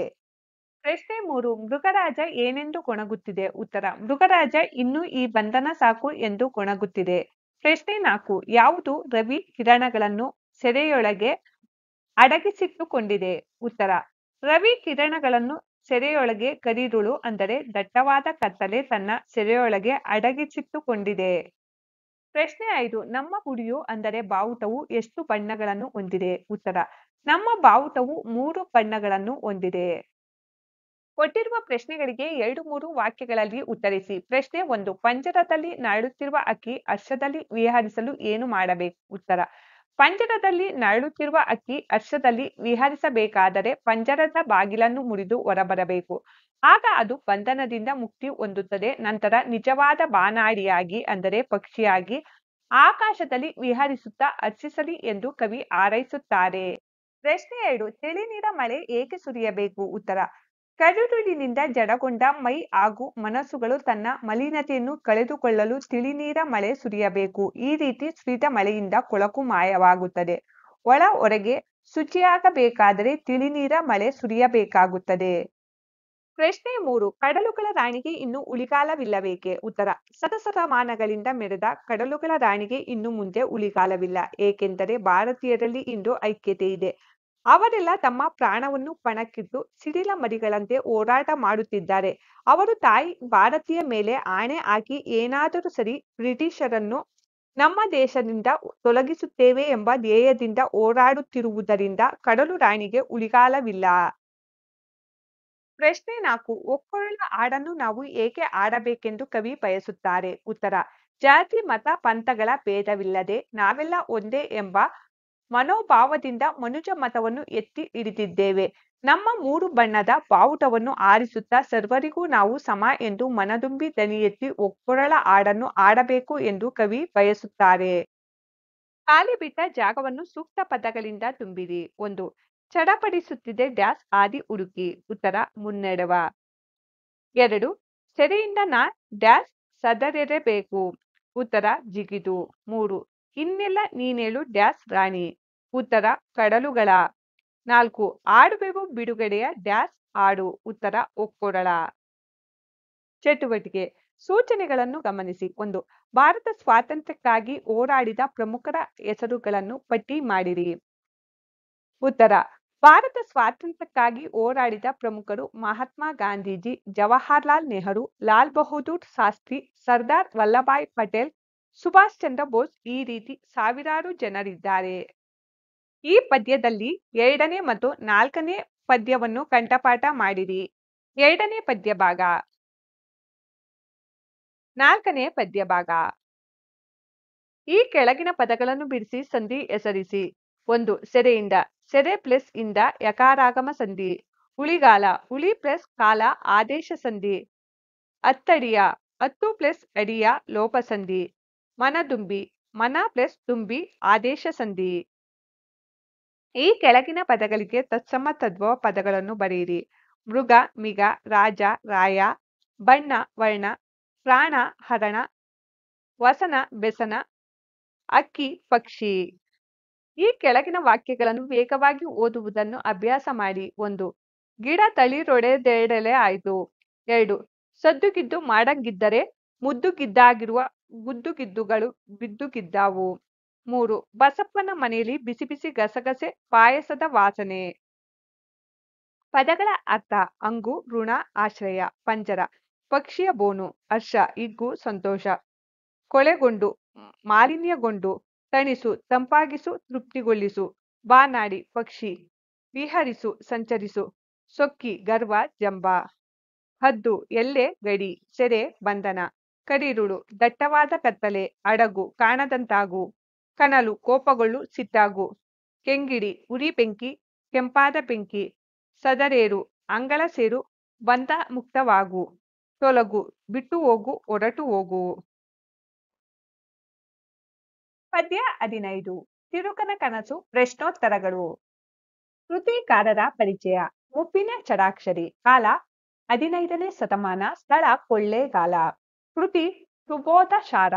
ಪ್ರಶ್ನೆ ಮೂರು ಮೃಗರಾಜ ಏನೆಂದು ಕೊಣಗುತ್ತಿದೆ ಉತ್ತರ ಮೃಗರಾಜ ಇನ್ನೂ ಈ ಬಂಧನ ಸಾಕು ಎಂದು ಕೊಣಗುತ್ತಿದೆ ಪ್ರಶ್ನೆ ನಾಲ್ಕು ಯಾವುದು ರವಿ ಕಿರಣಗಳನ್ನು ಸೆರೆಯೊಳಗೆ ಅಡಗಿಸಿಟ್ಟುಕೊಂಡಿದೆ ಉತ್ತರ ರವಿ ಕಿರಣಗಳನ್ನು ಸೆರೆಯೊಳಗೆ ಕರಿರುಳು ಅಂದರೆ ದಟ್ಟವಾದ ಕತ್ತಲೆ ತನ್ನ ಸೆರೆಯೊಳಗೆ ಅಡಗಿಸಿಟ್ಟುಕೊಂಡಿದೆ ಪ್ರಶ್ನೆ ಐದು ನಮ್ಮ ಗುಡಿಯು ಅಂದರೆ ಬಾವುಟವು ಎಷ್ಟು ಬಣ್ಣಗಳನ್ನು ಹೊಂದಿದೆ ಉತ್ತರ ನಮ್ಮ ಬಾವುಟವು ಮೂರು ಬಣ್ಣಗಳನ್ನು ಹೊಂದಿದೆ ಕೊಟ್ಟಿರುವ ಪ್ರಶ್ನೆಗಳಿಗೆ ಎರಡು ಮೂರು ವಾಕ್ಯಗಳಲ್ಲಿ ಉತ್ತರಿಸಿ ಪ್ರಶ್ನೆ ಒಂದು ಪಂಜರದಲ್ಲಿ ನರಳುತ್ತಿರುವ ಅಕ್ಕಿ ಹರ್ಷದಲ್ಲಿ ವಿಹರಿಸಲು ಏನು ಮಾಡಬೇಕು ಉತ್ತರ ಪಂಜರದಲ್ಲಿ ನರಳುತ್ತಿರುವ ಅಕ್ಕಿ ಹರ್ಷದಲ್ಲಿ ವಿಹರಿಸಬೇಕಾದರೆ ಪಂಜರದ ಬಾಗಿಲನ್ನು ಮುರಿದು ಹೊರಬರಬೇಕು ಆಗ ಅದು ಬಂಧನದಿಂದ ಮುಕ್ತಿ ಹೊಂದುತ್ತದೆ ನಂತರ ನಿಜವಾದ ಬಾನಾಡಿಯಾಗಿ ಅಂದರೆ ಪಕ್ಷಿಯಾಗಿ ಆಕಾಶದಲ್ಲಿ ವಿಹರಿಸುತ್ತಾ ಹರ್ಷಿಸಲಿ ಎಂದು ಕವಿ ಹಾರೈಸುತ್ತಾರೆ ಪ್ರಶ್ನೆ ಎರಡು ನೀರ ಮಳೆ ಏಕೆ ಸುರಿಯಬೇಕು ಉತ್ತರ ಕರುಳಿನಿಂದ ಜಡಗೊಂಡ ಮೈ ಹಾಗೂ ಮನಸ್ಸುಗಳು ತನ್ನ ಮಲಿನತೆಯನ್ನು ಕಳೆದುಕೊಳ್ಳಲು ತಿಳಿನೀರ ಮಳೆ ಸುರಿಯಬೇಕು ಈ ರೀತಿ ಸುರಿದ ಮಳೆಯಿಂದ ಕೊಳಕು ಮಾಯವಾಗುತ್ತದೆ ಒಳ ಹೊರಗೆ ಶುಚಿಯಾಗಬೇಕಾದರೆ ತಿಳಿನೀರ ಮಳೆ ಸುರಿಯಬೇಕಾಗುತ್ತದೆ ಪ್ರಶ್ನೆ ಮೂರು ಕಡಲುಗಳ ರಾಣಿಗೆ ಇನ್ನು ಉಳಿಗಾಲವಿಲ್ಲಬೇಕೆ ಉತ್ತರ ಸತಸತಮಾನಗಳಿಂದ ಮೆರೆದ ಕಡಲುಗಳ ರಾಣಿಗೆ ಇನ್ನು ಮುಂದೆ ಉಳಿಗಾಲವಿಲ್ಲ ಏಕೆಂದರೆ ಭಾರತೀಯರಲ್ಲಿ ಇಂದು ಐಕ್ಯತೆ ಇದೆ ಅವರೆಲ್ಲ ತಮ್ಮ ಪ್ರಾಣವನ್ನು ಪಣಕ್ಕಿಟ್ಟು ಸಿಡಿಲ ಮರಿಗಳಂತೆ ಹೋರಾಟ ಮಾಡುತ್ತಿದ್ದಾರೆ ಅವರು ತಾಯಿ ಭಾರತೀಯ ಮೇಲೆ ಆಣೆ ಹಾಕಿ ಏನಾದರೂ ಸರಿ ಬ್ರಿಟಿಷರನ್ನು ನಮ್ಮ ದೇಶದಿಂದ ತೊಲಗಿಸುತ್ತೇವೆ ಎಂಬ ಧ್ಯೇಯದಿಂದ ಹೋರಾಡುತ್ತಿರುವುದರಿಂದ ಕಡಲು ರಾಣಿಗೆ ಉಳಿಗಾಲವಿಲ್ಲ ಪ್ರಶ್ನೆ ನಾಲ್ಕು ಒಕ್ಕೊರಳ ಹಾಡನ್ನು ನಾವು ಏಕೆ ಆಡಬೇಕೆಂದು ಕವಿ ಬಯಸುತ್ತಾರೆ ಉತ್ತರ ಜಾತಿ ಮತ ಪಂಥಗಳ ಭೇದವಿಲ್ಲದೆ ನಾವೆಲ್ಲ ಒಂದೇ ಎಂಬ ಮನೋಭಾವದಿಂದ ಮನುಜ ಮತವನ್ನು ಎತ್ತಿ ಹಿಡಿದಿದ್ದೇವೆ ನಮ್ಮ ಮೂರು ಬಣ್ಣದ ಬಾವುಟವನ್ನು ಆರಿಸುತ್ತಾ ಸರ್ವರಿಗೂ ನಾವು ಸಮ ಎಂದು ಮನದುಂಬಿ ಎತ್ತಿ ಒಕ್ಕೊರಳ ಹಾಡನ್ನು ಆಡಬೇಕು ಎಂದು ಕವಿ ಬಯಸುತ್ತಾರೆ ಖಾಲಿ ಬಿಟ್ಟ ಜಾಗವನ್ನು ಸೂಕ್ತ ಪದಗಳಿಂದ ತುಂಬಿರಿ ಒಂದು ಚಡಪಡಿಸುತ್ತಿದೆ ಡ್ಯಾಸ್ ಆದಿ ಹುಡುಕಿ ಉತ್ತರ ಮುನ್ನೆಡವ ಎರಡು ಸೆರೆಯಿಂದ ನಾ ಡ್ಯಾಸ್ ಸದರೆರಬೇಕು ಉತ್ತರ ಜಿಗಿದು ಮೂರು ಇನ್ನೆಲ್ಲ ನೀನೇಳು ಡ್ಯಾಸ್ ರಾಣಿ ಉತ್ತರ ಕಡಲುಗಳ ನಾಲ್ಕು ಆಡುವೆವು ಬಿಡುಗಡೆಯ ಡ್ಯಾಸ್ ಆಡು ಉತ್ತರ ಒಕ್ಕೊರಳ ಚಟುವಟಿಕೆ ಸೂಚನೆಗಳನ್ನು ಗಮನಿಸಿ ಒಂದು ಭಾರತ ಸ್ವಾತಂತ್ರ್ಯಕ್ಕಾಗಿ ಹೋರಾಡಿದ ಪ್ರಮುಖರ ಹೆಸರುಗಳನ್ನು ಪಟ್ಟಿ ಮಾಡಿರಿ ಉತ್ತರ ಭಾರತ ಸ್ವಾತಂತ್ರ್ಯಕ್ಕಾಗಿ ಹೋರಾಡಿದ ಪ್ರಮುಖರು ಮಹಾತ್ಮ ಗಾಂಧೀಜಿ ಜವಾಹರ್ಲಾಲ್ ನೆಹರು ಲಾಲ್ ಬಹದ್ದೂರ್ ಶಾಸ್ತ್ರಿ ಸರ್ದಾರ್ ವಲ್ಲಭಾಯ್ ಪಟೇಲ್ ಸುಭಾಷ್ ಚಂದ್ರ ಬೋಸ್ ಈ ರೀತಿ ಸಾವಿರಾರು ಜನರಿದ್ದಾರೆ ಈ ಪದ್ಯದಲ್ಲಿ ಎರಡನೇ ಮತ್ತು ನಾಲ್ಕನೇ ಪದ್ಯವನ್ನು ಕಂಠಪಾಠ ಮಾಡಿರಿ ಎರಡನೇ ಪದ್ಯ ಭಾಗ ನಾಲ್ಕನೇ ಪದ್ಯ ಭಾಗ ಈ ಕೆಳಗಿನ ಪದಗಳನ್ನು ಬಿಡಿಸಿ ಸಂಧಿ ಹೆಸರಿಸಿ ಒಂದು ಸೆರೆಯಿಂದ ಸೆರೆ ಪ್ಲಸ್ ಇಂದ ಯಕಾರಾಗಮ ಸಂಧಿ ಉಳಿಗಾಲ ಉಳಿ ಪ್ಲಸ್ ಕಾಲ ಆದೇಶ ಸಂಧಿ ಅತ್ತಡಿಯ ಹತ್ತು ಪ್ಲಸ್ ಅಡಿಯ ಲೋಪ ಸಂಧಿ ಮನದುಂಬಿ ಮನ ಪ್ಲಸ್ ದುಂಬಿ ಆದೇಶ ಸಂಧಿ ಈ ಕೆಳಗಿನ ಪದಗಳಿಗೆ ತತ್ಸಮ ತದ್ಭವ ಪದಗಳನ್ನು ಬರೆಯಿರಿ ಮೃಗ ಮಿಗ ರಾಜ ರಾಯ ಬಣ್ಣ ವರ್ಣ ಪ್ರಾಣ ಹರಣ ವಸನ ಬೆಸನ ಅಕ್ಕಿ ಪಕ್ಷಿ ಈ ಕೆಳಗಿನ ವಾಕ್ಯಗಳನ್ನು ವೇಗವಾಗಿ ಓದುವುದನ್ನು ಅಭ್ಯಾಸ ಮಾಡಿ ಒಂದು ಗಿಡ ತಳಿ ರೊಡೆದೆಡಲೆ ಆಯ್ತು ಎರಡು ಸದ್ದುಗಿದ್ದು ಮಾಡಂಗಿದ್ದರೆ ಮುದ್ದುಗಿದ್ದಾಗಿರುವ ಗುದ್ದುಗಿದ್ದುಗಳು ಬಿದ್ದುಗಿದ್ದಾವು ಮೂರು ಬಸಪ್ಪನ ಮನೆಯಲ್ಲಿ ಬಿಸಿ ಬಿಸಿ ಗಸಗಸೆ ಪಾಯಸದ ವಾಸನೆ ಪದಗಳ ಅರ್ಥ ಅಂಗು ಋಣ ಆಶ್ರಯ ಪಂಜರ ಪಕ್ಷಿಯ ಬೋನು ಹರ್ಷ ಇಗ್ಗು ಸಂತೋಷ ಕೊಳೆಗೊಂಡು ಮಾಲಿನ್ಯಗೊಂಡು ತಣಿಸು ತಂಪಾಗಿಸು ತೃಪ್ತಿಗೊಳಿಸು ಬಾನಾಡಿ ಪಕ್ಷಿ ವಿಹರಿಸು ಸಂಚರಿಸು ಸೊಕ್ಕಿ ಗರ್ವ ಜಂಬ ಹದ್ದು ಎಲ್ಲೆ ಗಡಿ ಸೆರೆ ಬಂಧನ ಕಡಿರುಳು ದಟ್ಟವಾದ ಕತ್ತಲೆ ಅಡಗು ಕಾಣದಂತಾಗು ಕನಲು ಕೋಪಗೊಳ್ಳು ಸಿಟ್ಟಾಗು ಕೆಂಗಿಡಿ ಉರಿ ಬೆಂಕಿ ಕೆಂಪಾದ ಬೆಂಕಿ ಸದರೇರು ಅಂಗಳ ಸೇರು ಬಂತ ಮುಕ್ತವಾಗು ತೊಲಗು ಬಿಟ್ಟು ಹೋಗು ಒರಟು ಹೋಗು ಪದ್ಯ ಹದಿನೈದು ತಿರುಕನ ಕನಸು ಪ್ರಶ್ನೋತ್ತರಗಳು ಕೃತಿಕಾರರ ಪರಿಚಯ ಮುಪ್ಪಿನ ಚಡಾಕ್ಷರಿ ಕಾಲ ಹದಿನೈದನೇ ಶತಮಾನ ಸ್ಥಳ ಕೊಳ್ಳೇಗಾಲ ಕೃತಿ ಸುಬೋಧಶಾರ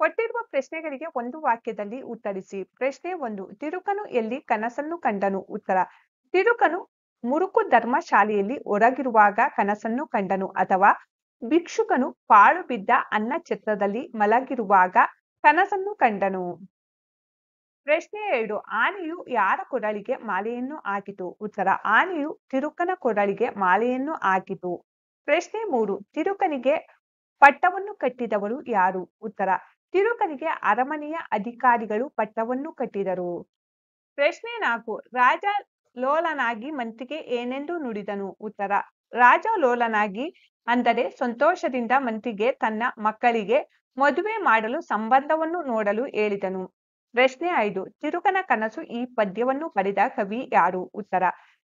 ಕೊಟ್ಟಿರುವ ಪ್ರಶ್ನೆಗಳಿಗೆ ಒಂದು ವಾಕ್ಯದಲ್ಲಿ ಉತ್ತರಿಸಿ ಪ್ರಶ್ನೆ ಒಂದು ತಿರುಕನು ಎಲ್ಲಿ ಕನಸನ್ನು ಕಂಡನು ಉತ್ತರ ತಿರುಕನು ಮುರುಕು ಧರ್ಮಶಾಲೆಯಲ್ಲಿ ಹೊರಗಿರುವಾಗ ಕನಸನ್ನು ಕಂಡನು ಅಥವಾ ಭಿಕ್ಷುಕನು ಪಾಳು ಬಿದ್ದ ಅನ್ನ ಚಿತ್ರದಲ್ಲಿ ಮಲಗಿರುವಾಗ ಕನಸನ್ನು ಕಂಡನು ಪ್ರಶ್ನೆ ಎರಡು ಆನೆಯು ಯಾರ ಕೊರಳಿಗೆ ಮಾಲೆಯನ್ನು ಹಾಕಿತು ಉತ್ತರ ಆನೆಯು ತಿರುಕನ ಕೊರಳಿಗೆ ಮಾಲೆಯನ್ನು ಹಾಕಿತು ಪ್ರಶ್ನೆ ಮೂರು ತಿರುಕನಿಗೆ ಪಟ್ಟವನ್ನು ಕಟ್ಟಿದವರು ಯಾರು ಉತ್ತರ ತಿರುಕನಿಗೆ ಅರಮನೆಯ ಅಧಿಕಾರಿಗಳು ಪಟ್ಟವನ್ನು ಕಟ್ಟಿದರು ಪ್ರಶ್ನೆ ನಾಲ್ಕು ರಾಜ ಲೋಲನಾಗಿ ಮಂತ್ರಿಗೆ ಏನೆಂದು ನುಡಿದನು ಉತ್ತರ ರಾಜ ಲೋಲನಾಗಿ ಅಂದರೆ ಸಂತೋಷದಿಂದ ಮಂತ್ರಿಗೆ ತನ್ನ ಮಕ್ಕಳಿಗೆ ಮದುವೆ ಮಾಡಲು ಸಂಬಂಧವನ್ನು ನೋಡಲು ಹೇಳಿದನು ಪ್ರಶ್ನೆ ಐದು ತಿರುಕನ ಕನಸು ಈ ಪದ್ಯವನ್ನು ಪಡೆದ ಕವಿ ಯಾರು ಉತ್ತರ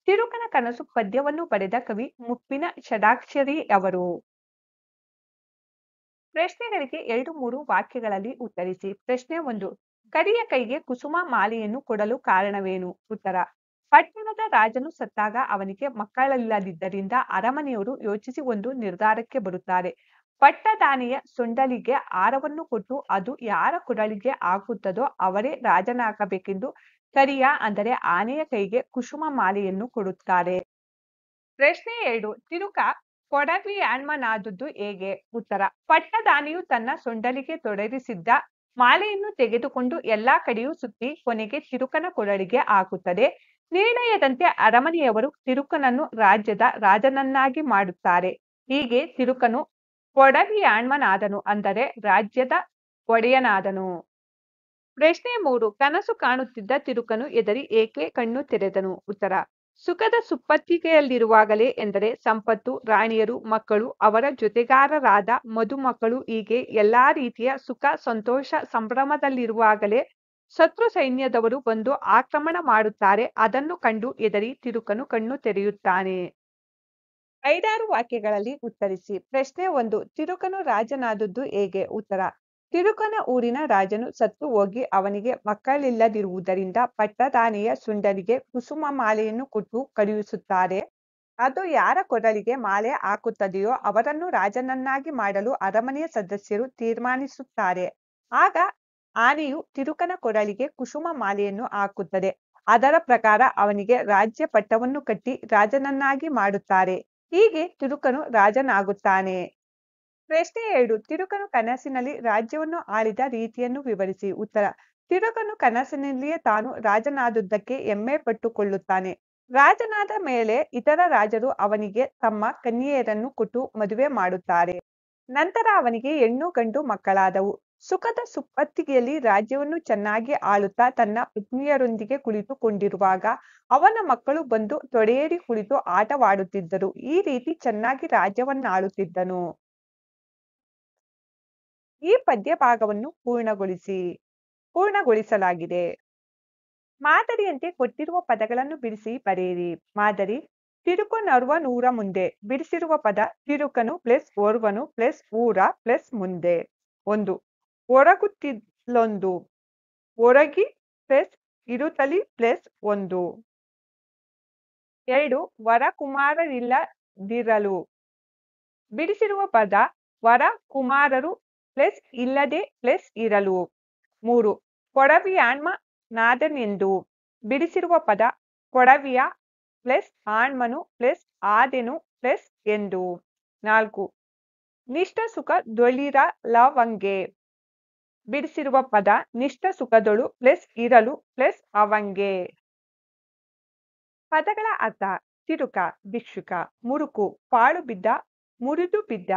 ತಿರುಕನ ಕನಸು ಪದ್ಯವನ್ನು ಪಡೆದ ಕವಿ ಮುಪ್ಪಿನ ಷಡಾಕ್ಷರಿ ಅವರು ಪ್ರಶ್ನೆಗಳಿಗೆ ಎರಡು ಮೂರು ವಾಕ್ಯಗಳಲ್ಲಿ ಉತ್ತರಿಸಿ ಪ್ರಶ್ನೆ ಒಂದು ಕರಿಯ ಕೈಗೆ ಕುಸುಮ ಮಾಲೆಯನ್ನು ಕೊಡಲು ಕಾರಣವೇನು ಉತ್ತರ ಪಟ್ಟಣದ ರಾಜನು ಸತ್ತಾಗ ಅವನಿಗೆ ಮಕ್ಕಳಿಲ್ಲದಿದ್ದರಿಂದ ಅರಮನೆಯವರು ಯೋಚಿಸಿ ಒಂದು ನಿರ್ಧಾರಕ್ಕೆ ಬರುತ್ತಾರೆ ಪಟ್ಟದಾನಿಯ ಸೊಂಡಲಿಗೆ ಆರವನ್ನು ಕೊಟ್ಟು ಅದು ಯಾರ ಕೊಡಲಿಗೆ ಆಗುತ್ತದೋ ಅವರೇ ರಾಜನಾಗಬೇಕೆಂದು ಕರಿಯ ಅಂದರೆ ಆನೆಯ ಕೈಗೆ ಕುಸುಮ ಮಾಲೆಯನ್ನು ಕೊಡುತ್ತಾರೆ ಪ್ರಶ್ನೆ ಎರಡು ತಿರುಕ ಕೊಡವಿ ಆಣ್ಮನಾದದ್ದು ಹೇಗೆ ಉತ್ತರ ಪಟ್ಟದಾನಿಯು ತನ್ನ ಸೊಂಡಲಿಗೆ ತೊಡಗಿಸಿದ್ದ ಮಾಲೆಯನ್ನು ತೆಗೆದುಕೊಂಡು ಎಲ್ಲಾ ಕಡೆಯೂ ಸುತ್ತಿ ಕೊನೆಗೆ ತಿರುಕನ ಕೊರಳಿಗೆ ಹಾಕುತ್ತದೆ ನಿರ್ಣಯದಂತೆ ಅರಮನೆಯವರು ತಿರುಕನನ್ನು ರಾಜ್ಯದ ರಾಜನನ್ನಾಗಿ ಮಾಡುತ್ತಾರೆ ಹೀಗೆ ತಿರುಕನು ಕೊಡವಿ ಆಣ್ಮನಾದನು ಅಂದರೆ ರಾಜ್ಯದ ಒಡೆಯನಾದನು ಪ್ರಶ್ನೆ ಮೂರು ಕನಸು ಕಾಣುತ್ತಿದ್ದ ತಿರುಕನು ಎದರಿ ಏಕೆ ಕಣ್ಣು ತೆರೆದನು ಉತ್ತರ ಸುಖದ ಸುಪ್ಪತ್ತಿಗೆಯಲ್ಲಿರುವಾಗಲೇ ಎಂದರೆ ಸಂಪತ್ತು ರಾಣಿಯರು ಮಕ್ಕಳು ಅವರ ಜೊತೆಗಾರರಾದ ಮಧುಮಕ್ಕಳು ಹೀಗೆ ಎಲ್ಲಾ ರೀತಿಯ ಸುಖ ಸಂತೋಷ ಸಂಭ್ರಮದಲ್ಲಿರುವಾಗಲೇ ಶತ್ರು ಸೈನ್ಯದವರು ಬಂದು ಆಕ್ರಮಣ ಮಾಡುತ್ತಾರೆ ಅದನ್ನು ಕಂಡು ಎದರಿ ತಿರುಕನು ಕಣ್ಣು ತೆರೆಯುತ್ತಾನೆ ಐದಾರು ವಾಕ್ಯಗಳಲ್ಲಿ ಉತ್ತರಿಸಿ ಪ್ರಶ್ನೆ ಒಂದು ತಿರುಕನು ರಾಜನಾದದ್ದು ಹೇಗೆ ಉತ್ತರ ತಿರುಕನ ಊರಿನ ರಾಜನು ಸತ್ತು ಹೋಗಿ ಅವನಿಗೆ ಮಕ್ಕಳಿಲ್ಲದಿರುವುದರಿಂದ ಪಟ್ಟದಾನೆಯ ಸುಂಡರಿಗೆ ಕುಸುಮ ಮಾಲೆಯನ್ನು ಕೊಟ್ಟು ಕಳುಹಿಸುತ್ತಾರೆ ಅದು ಯಾರ ಕೊರಳಿಗೆ ಮಾಲೆ ಹಾಕುತ್ತದೆಯೋ ಅವರನ್ನು ರಾಜನನ್ನಾಗಿ ಮಾಡಲು ಅರಮನೆಯ ಸದಸ್ಯರು ತೀರ್ಮಾನಿಸುತ್ತಾರೆ ಆಗ ಆನೆಯು ತಿರುಕನ ಕೊರಳಿಗೆ ಕುಸುಮ ಮಾಲೆಯನ್ನು ಹಾಕುತ್ತದೆ ಅದರ ಪ್ರಕಾರ ಅವನಿಗೆ ರಾಜ್ಯ ಪಟ್ಟವನ್ನು ಕಟ್ಟಿ ರಾಜನನ್ನಾಗಿ ಮಾಡುತ್ತಾರೆ ಹೀಗೆ ತಿರುಕನು ರಾಜನಾಗುತ್ತಾನೆ ಪ್ರಶ್ನೆ ಎರಡು ತಿರುಕನು ಕನಸಿನಲ್ಲಿ ರಾಜ್ಯವನ್ನು ಆಳಿದ ರೀತಿಯನ್ನು ವಿವರಿಸಿ ಉತ್ತರ ತಿರುಕನು ಕನಸಿನಲ್ಲಿಯೇ ತಾನು ರಾಜನಾದುದಕ್ಕೆ ಹೆಮ್ಮೆ ಪಟ್ಟುಕೊಳ್ಳುತ್ತಾನೆ ರಾಜನಾದ ಮೇಲೆ ಇತರ ರಾಜರು ಅವನಿಗೆ ತಮ್ಮ ಕನ್ಯೆಯರನ್ನು ಕೊಟ್ಟು ಮದುವೆ ಮಾಡುತ್ತಾರೆ ನಂತರ ಅವನಿಗೆ ಹೆಣ್ಣು ಗಂಡು ಮಕ್ಕಳಾದವು ಸುಖದ ಸುಪ್ಪತ್ತಿಗೆಯಲ್ಲಿ ರಾಜ್ಯವನ್ನು ಚೆನ್ನಾಗಿ ಆಳುತ್ತಾ ತನ್ನ ಪತ್ನಿಯರೊಂದಿಗೆ ಕುಳಿತುಕೊಂಡಿರುವಾಗ ಅವನ ಮಕ್ಕಳು ಬಂದು ತೊಡೆಯೇರಿ ಕುಳಿತು ಆಟವಾಡುತ್ತಿದ್ದರು ಈ ರೀತಿ ಚೆನ್ನಾಗಿ ರಾಜ್ಯವನ್ನಾಳುತ್ತಿದ್ದನು ಈ ಪದ್ಯಭಾಗವನ್ನು ಪೂರ್ಣಗೊಳಿಸಿ ಪೂರ್ಣಗೊಳಿಸಲಾಗಿದೆ ಮಾದರಿಯಂತೆ ಕೊಟ್ಟಿರುವ ಪದಗಳನ್ನು ಬಿಡಿಸಿ ಬರೆಯಿರಿ ಮಾದರಿ ನರುವ ನೂರ ಮುಂದೆ ಬಿಡಿಸಿರುವ ಪದ ತಿರುಕನು ಪ್ಲಸ್ ಓರ್ವನು ಪ್ಲಸ್ ಊರ ಪ್ಲಸ್ ಮುಂದೆ ಒಂದು ಒರಗುತ್ತಿಲ್ಲೊಂದು ಒರಗಿ ಪ್ಲಸ್ ಇರುತಲಿ ಪ್ಲಸ್ ಒಂದು ಎರಡು ವರಕುಮಾರರಿಲ್ಲದಿರಲು ಬಿಡಿಸಿರುವ ಪದ ವರ ಕುಮಾರರು ಪ್ಲಸ್ ಇಲ್ಲದೆ ಪ್ಲಸ್ ಇರಲು ಮೂರು ಕೊಡವಿಯಾಣ್ಮ ನಾದನೆಂದು ಬಿಡಿಸಿರುವ ಪದ ಕೊಡವಿಯ ಪ್ಲಸ್ ಆಣ್ಮನು ಪ್ಲಸ್ ಆದೆನು ಪ್ಲಸ್ ಎಂದು ನಾಲ್ಕು ನಿಷ್ಠ ಸುಖ ದೊಳಿರ ಲವಂಗೆ ಬಿಡಿಸಿರುವ ಪದ ನಿಷ್ಠ ಸುಖದೊಳು ಪ್ಲಸ್ ಇರಲು ಪ್ಲಸ್ ಅವಂಗೆ ಪದಗಳ ಅರ್ಥ ಚಿರುಕ ಭಿಕ್ಷುಕ ಮುರುಕು ಪಾಳು ಬಿದ್ದ ಮುರಿದು ಬಿದ್ದ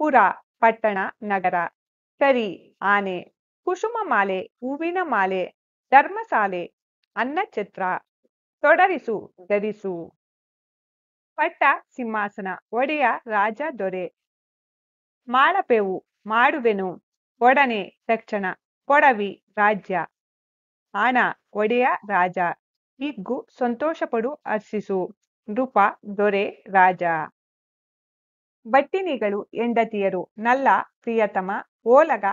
ಪುರ ಪಟ್ಟಣ ನಗರ ಸರಿ ಆನೆ ಕುಸುಮ ಮಾಲೆ ಹೂವಿನ ಮಾಲೆ ಧರ್ಮಸಾಲೆ ಅನ್ನಛತ್ರ ತೊಡರಿಸು ಧರಿಸು ಪಟ್ಟ ಸಿಂಹಾಸನ ಒಡೆಯ ರಾಜ ದೊರೆ ಮಾಡಪೆವು ಮಾಡುವೆನು ಒಡನೆ ತಕ್ಷಣ ಕೊಡವಿ ರಾಜ್ಯ ಆನ ಒಡೆಯ ರಾಜ ಹಿಗ್ಗು ಸಂತೋಷಪಡು ಅರ್ಚಿಸು ನೃಪ ದೊರೆ ರಾಜ ಬಟ್ಟಿನಿಗಳು ಹೆಂಡತಿಯರು ನಲ್ಲ ಪ್ರಿಯತಮ ಓಲಗ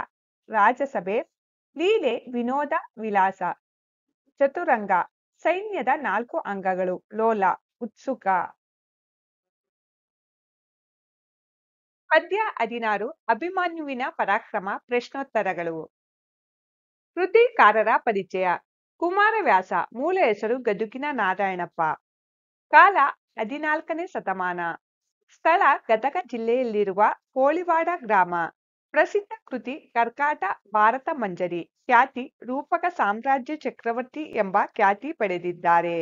ರಾಜಸಭೆ ಲೀಲೆ ವಿನೋದ ವಿಲಾಸ ಚತುರಂಗ ಸೈನ್ಯದ ನಾಲ್ಕು ಅಂಗಗಳು ಲೋಲ ಉತ್ಸುಕ ಪದ್ಯ ಹದಿನಾರು ಅಭಿಮನ್ಯುವಿನ ಪರಾಕ್ರಮ ಪ್ರಶ್ನೋತ್ತರಗಳು ಕೃತಿಕಾರರ ಪರಿಚಯ ಕುಮಾರವ್ಯಾಸ ಮೂಲ ಹೆಸರು ಗದುಕಿನ ನಾರಾಯಣಪ್ಪ ಕಾಲ ಹದಿನಾಲ್ಕನೇ ಶತಮಾನ ಸ್ಥಳ ಗದಗ ಜಿಲ್ಲೆಯಲ್ಲಿರುವ ಕೋಳಿವಾಡ ಗ್ರಾಮ ಪ್ರಸಿದ್ಧ ಕೃತಿ ಕರ್ಕಾಟ ಭಾರತ ಮಂಜರಿ ಖ್ಯಾತಿ ರೂಪಕ ಸಾಮ್ರಾಜ್ಯ ಚಕ್ರವರ್ತಿ ಎಂಬ ಖ್ಯಾತಿ ಪಡೆದಿದ್ದಾರೆ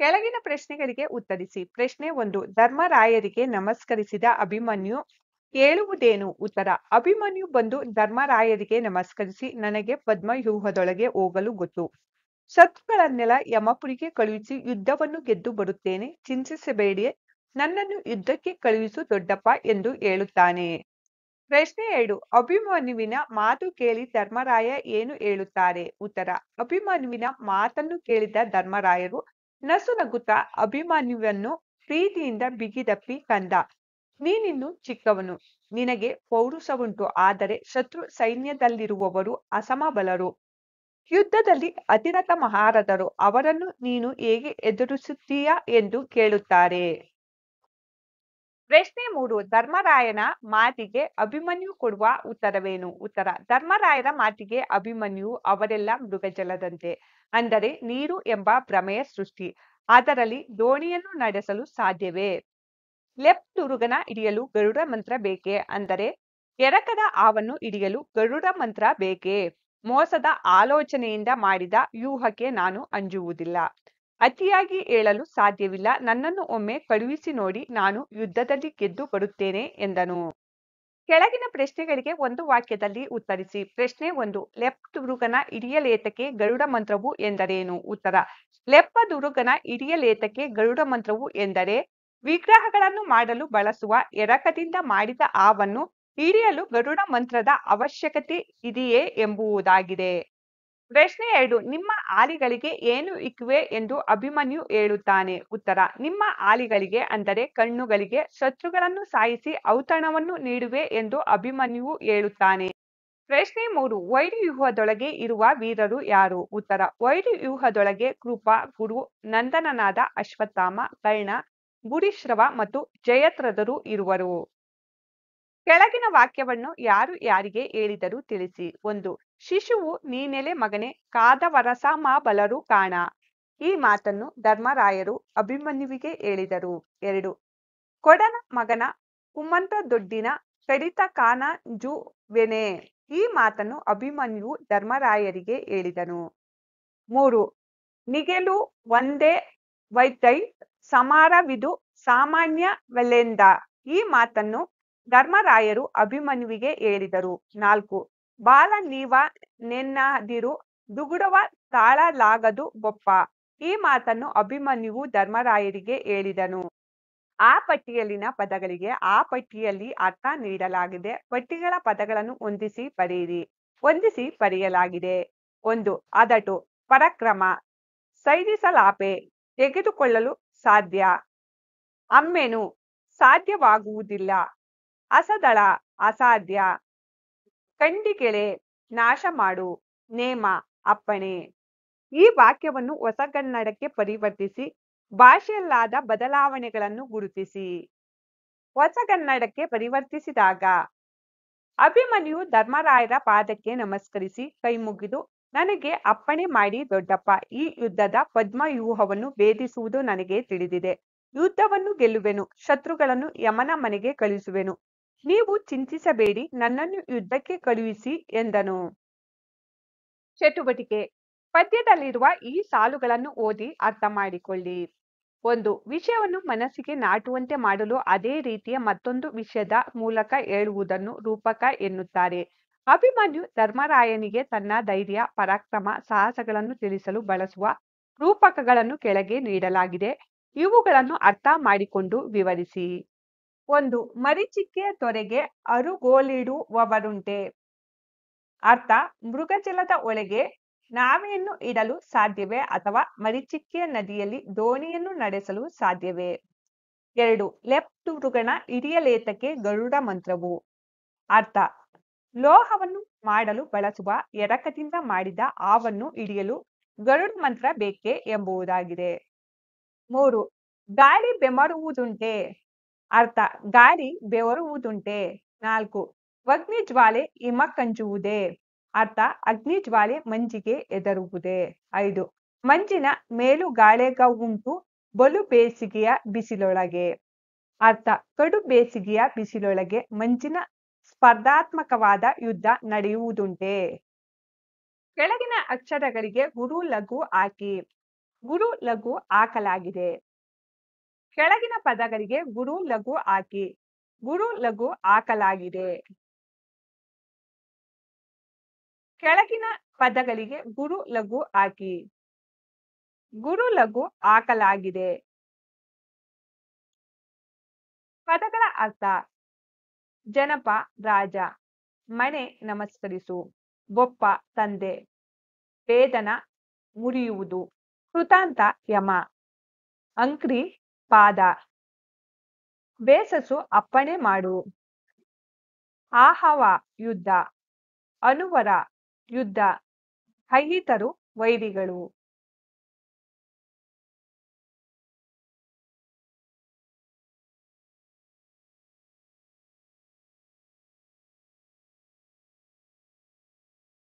ಕೆಳಗಿನ ಪ್ರಶ್ನೆಗಳಿಗೆ ಉತ್ತರಿಸಿ ಪ್ರಶ್ನೆ ಒಂದು ಧರ್ಮರಾಯರಿಗೆ ನಮಸ್ಕರಿಸಿದ ಅಭಿಮನ್ಯು ಹೇಳುವುದೇನು ಉತ್ತರ ಅಭಿಮನ್ಯು ಬಂದು ಧರ್ಮರಾಯರಿಗೆ ನಮಸ್ಕರಿಸಿ ನನಗೆ ಪದ್ಮವ್ಯೂಹದೊಳಗೆ ಹೋಗಲು ಗೊತ್ತು ಶತ್ರುಗಳನ್ನೆಲ್ಲ ಯಮಪುರಿಗೆ ಕಳುಹಿಸಿ ಯುದ್ಧವನ್ನು ಗೆದ್ದು ಬರುತ್ತೇನೆ ಚಿಂತಿಸಬೇಡಿ ನನ್ನನ್ನು ಯುದ್ಧಕ್ಕೆ ಕಳುಹಿಸು ದೊಡ್ಡಪ್ಪ ಎಂದು ಹೇಳುತ್ತಾನೆ ಪ್ರಶ್ನೆ ಎರಡು ಅಭಿಮನ್ಯುವಿನ ಮಾತು ಕೇಳಿ ಧರ್ಮರಾಯ ಏನು ಹೇಳುತ್ತಾರೆ ಉತ್ತರ ಅಭಿಮನ್ಯುವಿನ ಮಾತನ್ನು ಕೇಳಿದ ಧರ್ಮರಾಯರು ನಸು ನಗುತ್ತಾ ಅಭಿಮನ್ಯುವನ್ನು ಪ್ರೀತಿಯಿಂದ ಬಿಗಿದಪ್ಪಿ ಕಂದ ನೀನಿನ್ನು ಚಿಕ್ಕವನು ನಿನಗೆ ಪೌರುಷವುಂಟು ಆದರೆ ಶತ್ರು ಸೈನ್ಯದಲ್ಲಿರುವವರು ಅಸಮಬಲರು ಯುದ್ಧದಲ್ಲಿ ಅತಿರಥ ಮಹಾರಥರು ಅವರನ್ನು ನೀನು ಹೇಗೆ ಎದುರಿಸುತ್ತೀಯಾ ಎಂದು ಕೇಳುತ್ತಾರೆ ಪ್ರಶ್ನೆ ಮೂರು ಧರ್ಮರಾಯನ ಮಾತಿಗೆ ಅಭಿಮನ್ಯು ಕೊಡುವ ಉತ್ತರವೇನು ಉತ್ತರ ಧರ್ಮರಾಯರ ಮಾತಿಗೆ ಅಭಿಮನ್ಯು ಅವರೆಲ್ಲ ಮೃಗಜಲದಂತೆ ಅಂದರೆ ನೀರು ಎಂಬ ಭ್ರಮೆಯ ಸೃಷ್ಟಿ ಅದರಲ್ಲಿ ದೋಣಿಯನ್ನು ನಡೆಸಲು ಸಾಧ್ಯವೇ ದುರುಗನ ಹಿಡಿಯಲು ಗರುಡ ಮಂತ್ರ ಬೇಕೆ ಅಂದರೆ ಎರಕದ ಆವನ್ನು ಹಿಡಿಯಲು ಗರುಡ ಮಂತ್ರ ಬೇಕೆ ಮೋಸದ ಆಲೋಚನೆಯಿಂದ ಮಾಡಿದ ವ್ಯೂಹಕ್ಕೆ ನಾನು ಅಂಜುವುದಿಲ್ಲ ಅತಿಯಾಗಿ ಏಳಲು ಸಾಧ್ಯವಿಲ್ಲ ನನ್ನನ್ನು ಒಮ್ಮೆ ಕಳುಹಿಸಿ ನೋಡಿ ನಾನು ಯುದ್ಧದಲ್ಲಿ ಗೆದ್ದು ಬರುತ್ತೇನೆ ಎಂದನು ಕೆಳಗಿನ ಪ್ರಶ್ನೆಗಳಿಗೆ ಒಂದು ವಾಕ್ಯದಲ್ಲಿ ಉತ್ತರಿಸಿ ಪ್ರಶ್ನೆ ಒಂದು ಲೆಪ್ತ ದುರುಗನ ಇಡಿಯ ಗರುಡ ಮಂತ್ರವು ಎಂದರೇನು ಉತ್ತರ ಲೆಪ್ಪ ದುರುಗನ ಇಡಿಯ ಗರುಡ ಮಂತ್ರವು ಎಂದರೆ ವಿಗ್ರಹಗಳನ್ನು ಮಾಡಲು ಬಳಸುವ ಎರಕದಿಂದ ಮಾಡಿದ ಆವನ್ನು ಹಿಡಿಯಲು ಗರುಡ ಮಂತ್ರದ ಅವಶ್ಯಕತೆ ಇದೆಯೇ ಎಂಬುವುದಾಗಿದೆ ಪ್ರಶ್ನೆ ಎರಡು ನಿಮ್ಮ ಆಲಿಗಳಿಗೆ ಏನು ಇಕ್ವೆ ಎಂದು ಅಭಿಮನ್ಯು ಹೇಳುತ್ತಾನೆ ಉತ್ತರ ನಿಮ್ಮ ಆಲಿಗಳಿಗೆ ಅಂದರೆ ಕಣ್ಣುಗಳಿಗೆ ಶತ್ರುಗಳನ್ನು ಸಾಯಿಸಿ ಔತಣವನ್ನು ನೀಡುವೆ ಎಂದು ಅಭಿಮನ್ಯು ಹೇಳುತ್ತಾನೆ ಪ್ರಶ್ನೆ ಮೂರು ವ್ಯೂಹದೊಳಗೆ ಇರುವ ವೀರರು ಯಾರು ಉತ್ತರ ವ್ಯೂಹದೊಳಗೆ ಕೃಪಾ ಗುರು ನಂದನನಾದ ಅಶ್ವತ್ಥಾಮ ಕರ್ಣ ಗುರಿಶ್ರವ ಮತ್ತು ಜಯತ್ರದರು ಇರುವರು ಕೆಳಗಿನ ವಾಕ್ಯವನ್ನು ಯಾರು ಯಾರಿಗೆ ಹೇಳಿದರು ತಿಳಿಸಿ ಒಂದು ಶಿಶುವು ನೀನೆಲೆ ಮಗನೆ ಕಾದ ವರಸ ಮಾ ಬಲರು ಕಾಣ ಈ ಮಾತನ್ನು ಧರ್ಮರಾಯರು ಅಭಿಮನ್ಯುವಿಗೆ ಹೇಳಿದರು ಎರಡು ಕೊಡನ ಮಗನ ಕುಮ್ಮಂತ ದೊಡ್ಡಿನ ಕಡಿತ ಕಾನಂಜುವೆನೆ ಈ ಮಾತನ್ನು ಅಭಿಮನ್ಯು ಧರ್ಮರಾಯರಿಗೆ ಹೇಳಿದನು ಮೂರು ನಿಗೆಲು ಒಂದೇ ವೈತೈ ಸಮಾರವಿದು ಸಾಮಾನ್ಯ ವೆಲೆಂದ ಈ ಮಾತನ್ನು ಧರ್ಮರಾಯರು ಅಭಿಮನ್ಯುವಿಗೆ ಹೇಳಿದರು ನಾಲ್ಕು ಬಾಲ ನೀವ ನೆನ್ನದಿರು ದುಗುಡವ ತಾಳಲಾಗದು ಬೊಪ್ಪ ಈ ಮಾತನ್ನು ಅಭಿಮನ್ಯುವು ಧರ್ಮರಾಯರಿಗೆ ಹೇಳಿದನು ಆ ಪಟ್ಟಿಯಲ್ಲಿನ ಪದಗಳಿಗೆ ಆ ಪಟ್ಟಿಯಲ್ಲಿ ಅರ್ಥ ನೀಡಲಾಗಿದೆ ಪಟ್ಟಿಗಳ ಪದಗಳನ್ನು ಹೊಂದಿಸಿ ಬರೆಯಿರಿ ಹೊಂದಿಸಿ ಬರೆಯಲಾಗಿದೆ ಒಂದು ಅದಟು ಪರಕ್ರಮ ಸೈನಿಸಲಾಪೆ ತೆಗೆದುಕೊಳ್ಳಲು ಸಾಧ್ಯ ಅಮ್ಮೆನು ಸಾಧ್ಯವಾಗುವುದಿಲ್ಲ ಅಸದಳ ಅಸಾಧ್ಯ ಕಂಡಿಗೆಳೆ ನಾಶ ಮಾಡು ನೇಮ ಅಪ್ಪಣೆ ಈ ವಾಕ್ಯವನ್ನು ಹೊಸಗನ್ನಡಕ್ಕೆ ಪರಿವರ್ತಿಸಿ ಭಾಷೆಯಲ್ಲಾದ ಬದಲಾವಣೆಗಳನ್ನು ಗುರುತಿಸಿ ಹೊಸಗನ್ನಡಕ್ಕೆ ಪರಿವರ್ತಿಸಿದಾಗ ಅಭಿಮನ್ಯು ಧರ್ಮರಾಯರ ಪಾದಕ್ಕೆ ನಮಸ್ಕರಿಸಿ ಕೈಮುಗಿದು ನನಗೆ ಅಪ್ಪಣೆ ಮಾಡಿ ದೊಡ್ಡಪ್ಪ ಈ ಯುದ್ಧದ ಪದ್ಮ ವ್ಯೂಹವನ್ನು ಭೇದಿಸುವುದು ನನಗೆ ತಿಳಿದಿದೆ ಯುದ್ಧವನ್ನು ಗೆಲ್ಲುವೆನು ಶತ್ರುಗಳನ್ನು ಯಮನ ಮನೆಗೆ ಕಳಿಸುವೆನು ನೀವು ಚಿಂತಿಸಬೇಡಿ ನನ್ನನ್ನು ಯುದ್ಧಕ್ಕೆ ಕಳುಹಿಸಿ ಎಂದನು ಚಟುವಟಿಕೆ ಪದ್ಯದಲ್ಲಿರುವ ಈ ಸಾಲುಗಳನ್ನು ಓದಿ ಅರ್ಥ ಮಾಡಿಕೊಳ್ಳಿ ಒಂದು ವಿಷಯವನ್ನು ಮನಸ್ಸಿಗೆ ನಾಟುವಂತೆ ಮಾಡಲು ಅದೇ ರೀತಿಯ ಮತ್ತೊಂದು ವಿಷಯದ ಮೂಲಕ ಹೇಳುವುದನ್ನು ರೂಪಕ ಎನ್ನುತ್ತಾರೆ ಅಭಿಮನ್ಯು ಧರ್ಮರಾಯನಿಗೆ ತನ್ನ ಧೈರ್ಯ ಪರಾಕ್ರಮ ಸಾಹಸಗಳನ್ನು ತಿಳಿಸಲು ಬಳಸುವ ರೂಪಕಗಳನ್ನು ಕೆಳಗೆ ನೀಡಲಾಗಿದೆ ಇವುಗಳನ್ನು ಅರ್ಥ ಮಾಡಿಕೊಂಡು ವಿವರಿಸಿ ಒಂದು ಮರಿಚಿಕ್ಕೆಯ ತೊರೆಗೆ ಅರುಗೋಲಿಡುವವರುಂಟೆ ಅರ್ಥ ಮೃಗಜಲದ ಒಳಗೆ ನಾವೆಯನ್ನು ಇಡಲು ಸಾಧ್ಯವೇ ಅಥವಾ ಮರಿಚಿಕ್ಕೆಯ ನದಿಯಲ್ಲಿ ದೋಣಿಯನ್ನು ನಡೆಸಲು ಸಾಧ್ಯವೇ ಎರಡು ಲೆಫ್ಟ್ ಮೃಗಣ ಹಿಡಿಯಲೇತಕ್ಕೆ ಗರುಡ ಮಂತ್ರವು ಅರ್ಥ ಲೋಹವನ್ನು ಮಾಡಲು ಬಳಸುವ ಎರಕದಿಂದ ಮಾಡಿದ ಆವನ್ನು ಹಿಡಿಯಲು ಗರುಡ ಮಂತ್ರ ಬೇಕೆ ಎಂಬುದಾಗಿದೆ ಮೂರು ಗಾಳಿ ಬೆಮರುವುದುಂಟೆ ಅರ್ಥ ಗಾಳಿ ಬೆವರುವುದುಂಟೆ ನಾಲ್ಕು ಅಗ್ನಿ ಜ್ವಾಲೆ ಕಂಜುವುದೇ ಅರ್ಥ ಅಗ್ನಿ ಜ್ವಾಲೆ ಮಂಜಿಗೆ ಎದರುವುದೇ ಐದು ಮಂಜಿನ ಮೇಲು ಗಾಳೆಗ ಉಂಟು ಬಲು ಬೇಸಿಗೆಯ ಬಿಸಿಲೊಳಗೆ ಅರ್ಥ ಕಡು ಬೇಸಿಗೆಯ ಬಿಸಿಲೊಳಗೆ ಮಂಜಿನ ಸ್ಪರ್ಧಾತ್ಮಕವಾದ ಯುದ್ಧ ನಡೆಯುವುದುಂಟೆ ಕೆಳಗಿನ ಅಕ್ಷರಗಳಿಗೆ ಗುರು ಲಘು ಹಾಕಿ ಗುರು ಲಘು ಹಾಕಲಾಗಿದೆ ಕೆಳಗಿನ ಪದಗಳಿಗೆ ಗುರು ಲಘು ಹಾಕಿ ಗುರು ಲಘು ಹಾಕಲಾಗಿದೆ ಕೆಳಗಿನ ಪದಗಳಿಗೆ ಗುರು ಲಘು ಹಾಕಿ ಗುರು ಲಘು ಹಾಕಲಾಗಿದೆ ಪದಗಳ ಅರ್ಥ ಜನಪ ರಾಜ ಮನೆ ನಮಸ್ಕರಿಸು ಬೊಪ್ಪ ತಂದೆ ವೇದನ ಮುರಿಯುವುದು ಕೃತಾಂತ ಯಮ ಅಂಕ್ರಿ ಪಾದ ಬೇಸಸು ಅಪ್ಪಣೆ ಮಾಡು ಆಹವ ಯುದ್ಧ ಅನುವರ ಯುದ್ಧ ಹೈಹಿತರು ವೈರಿಗಳು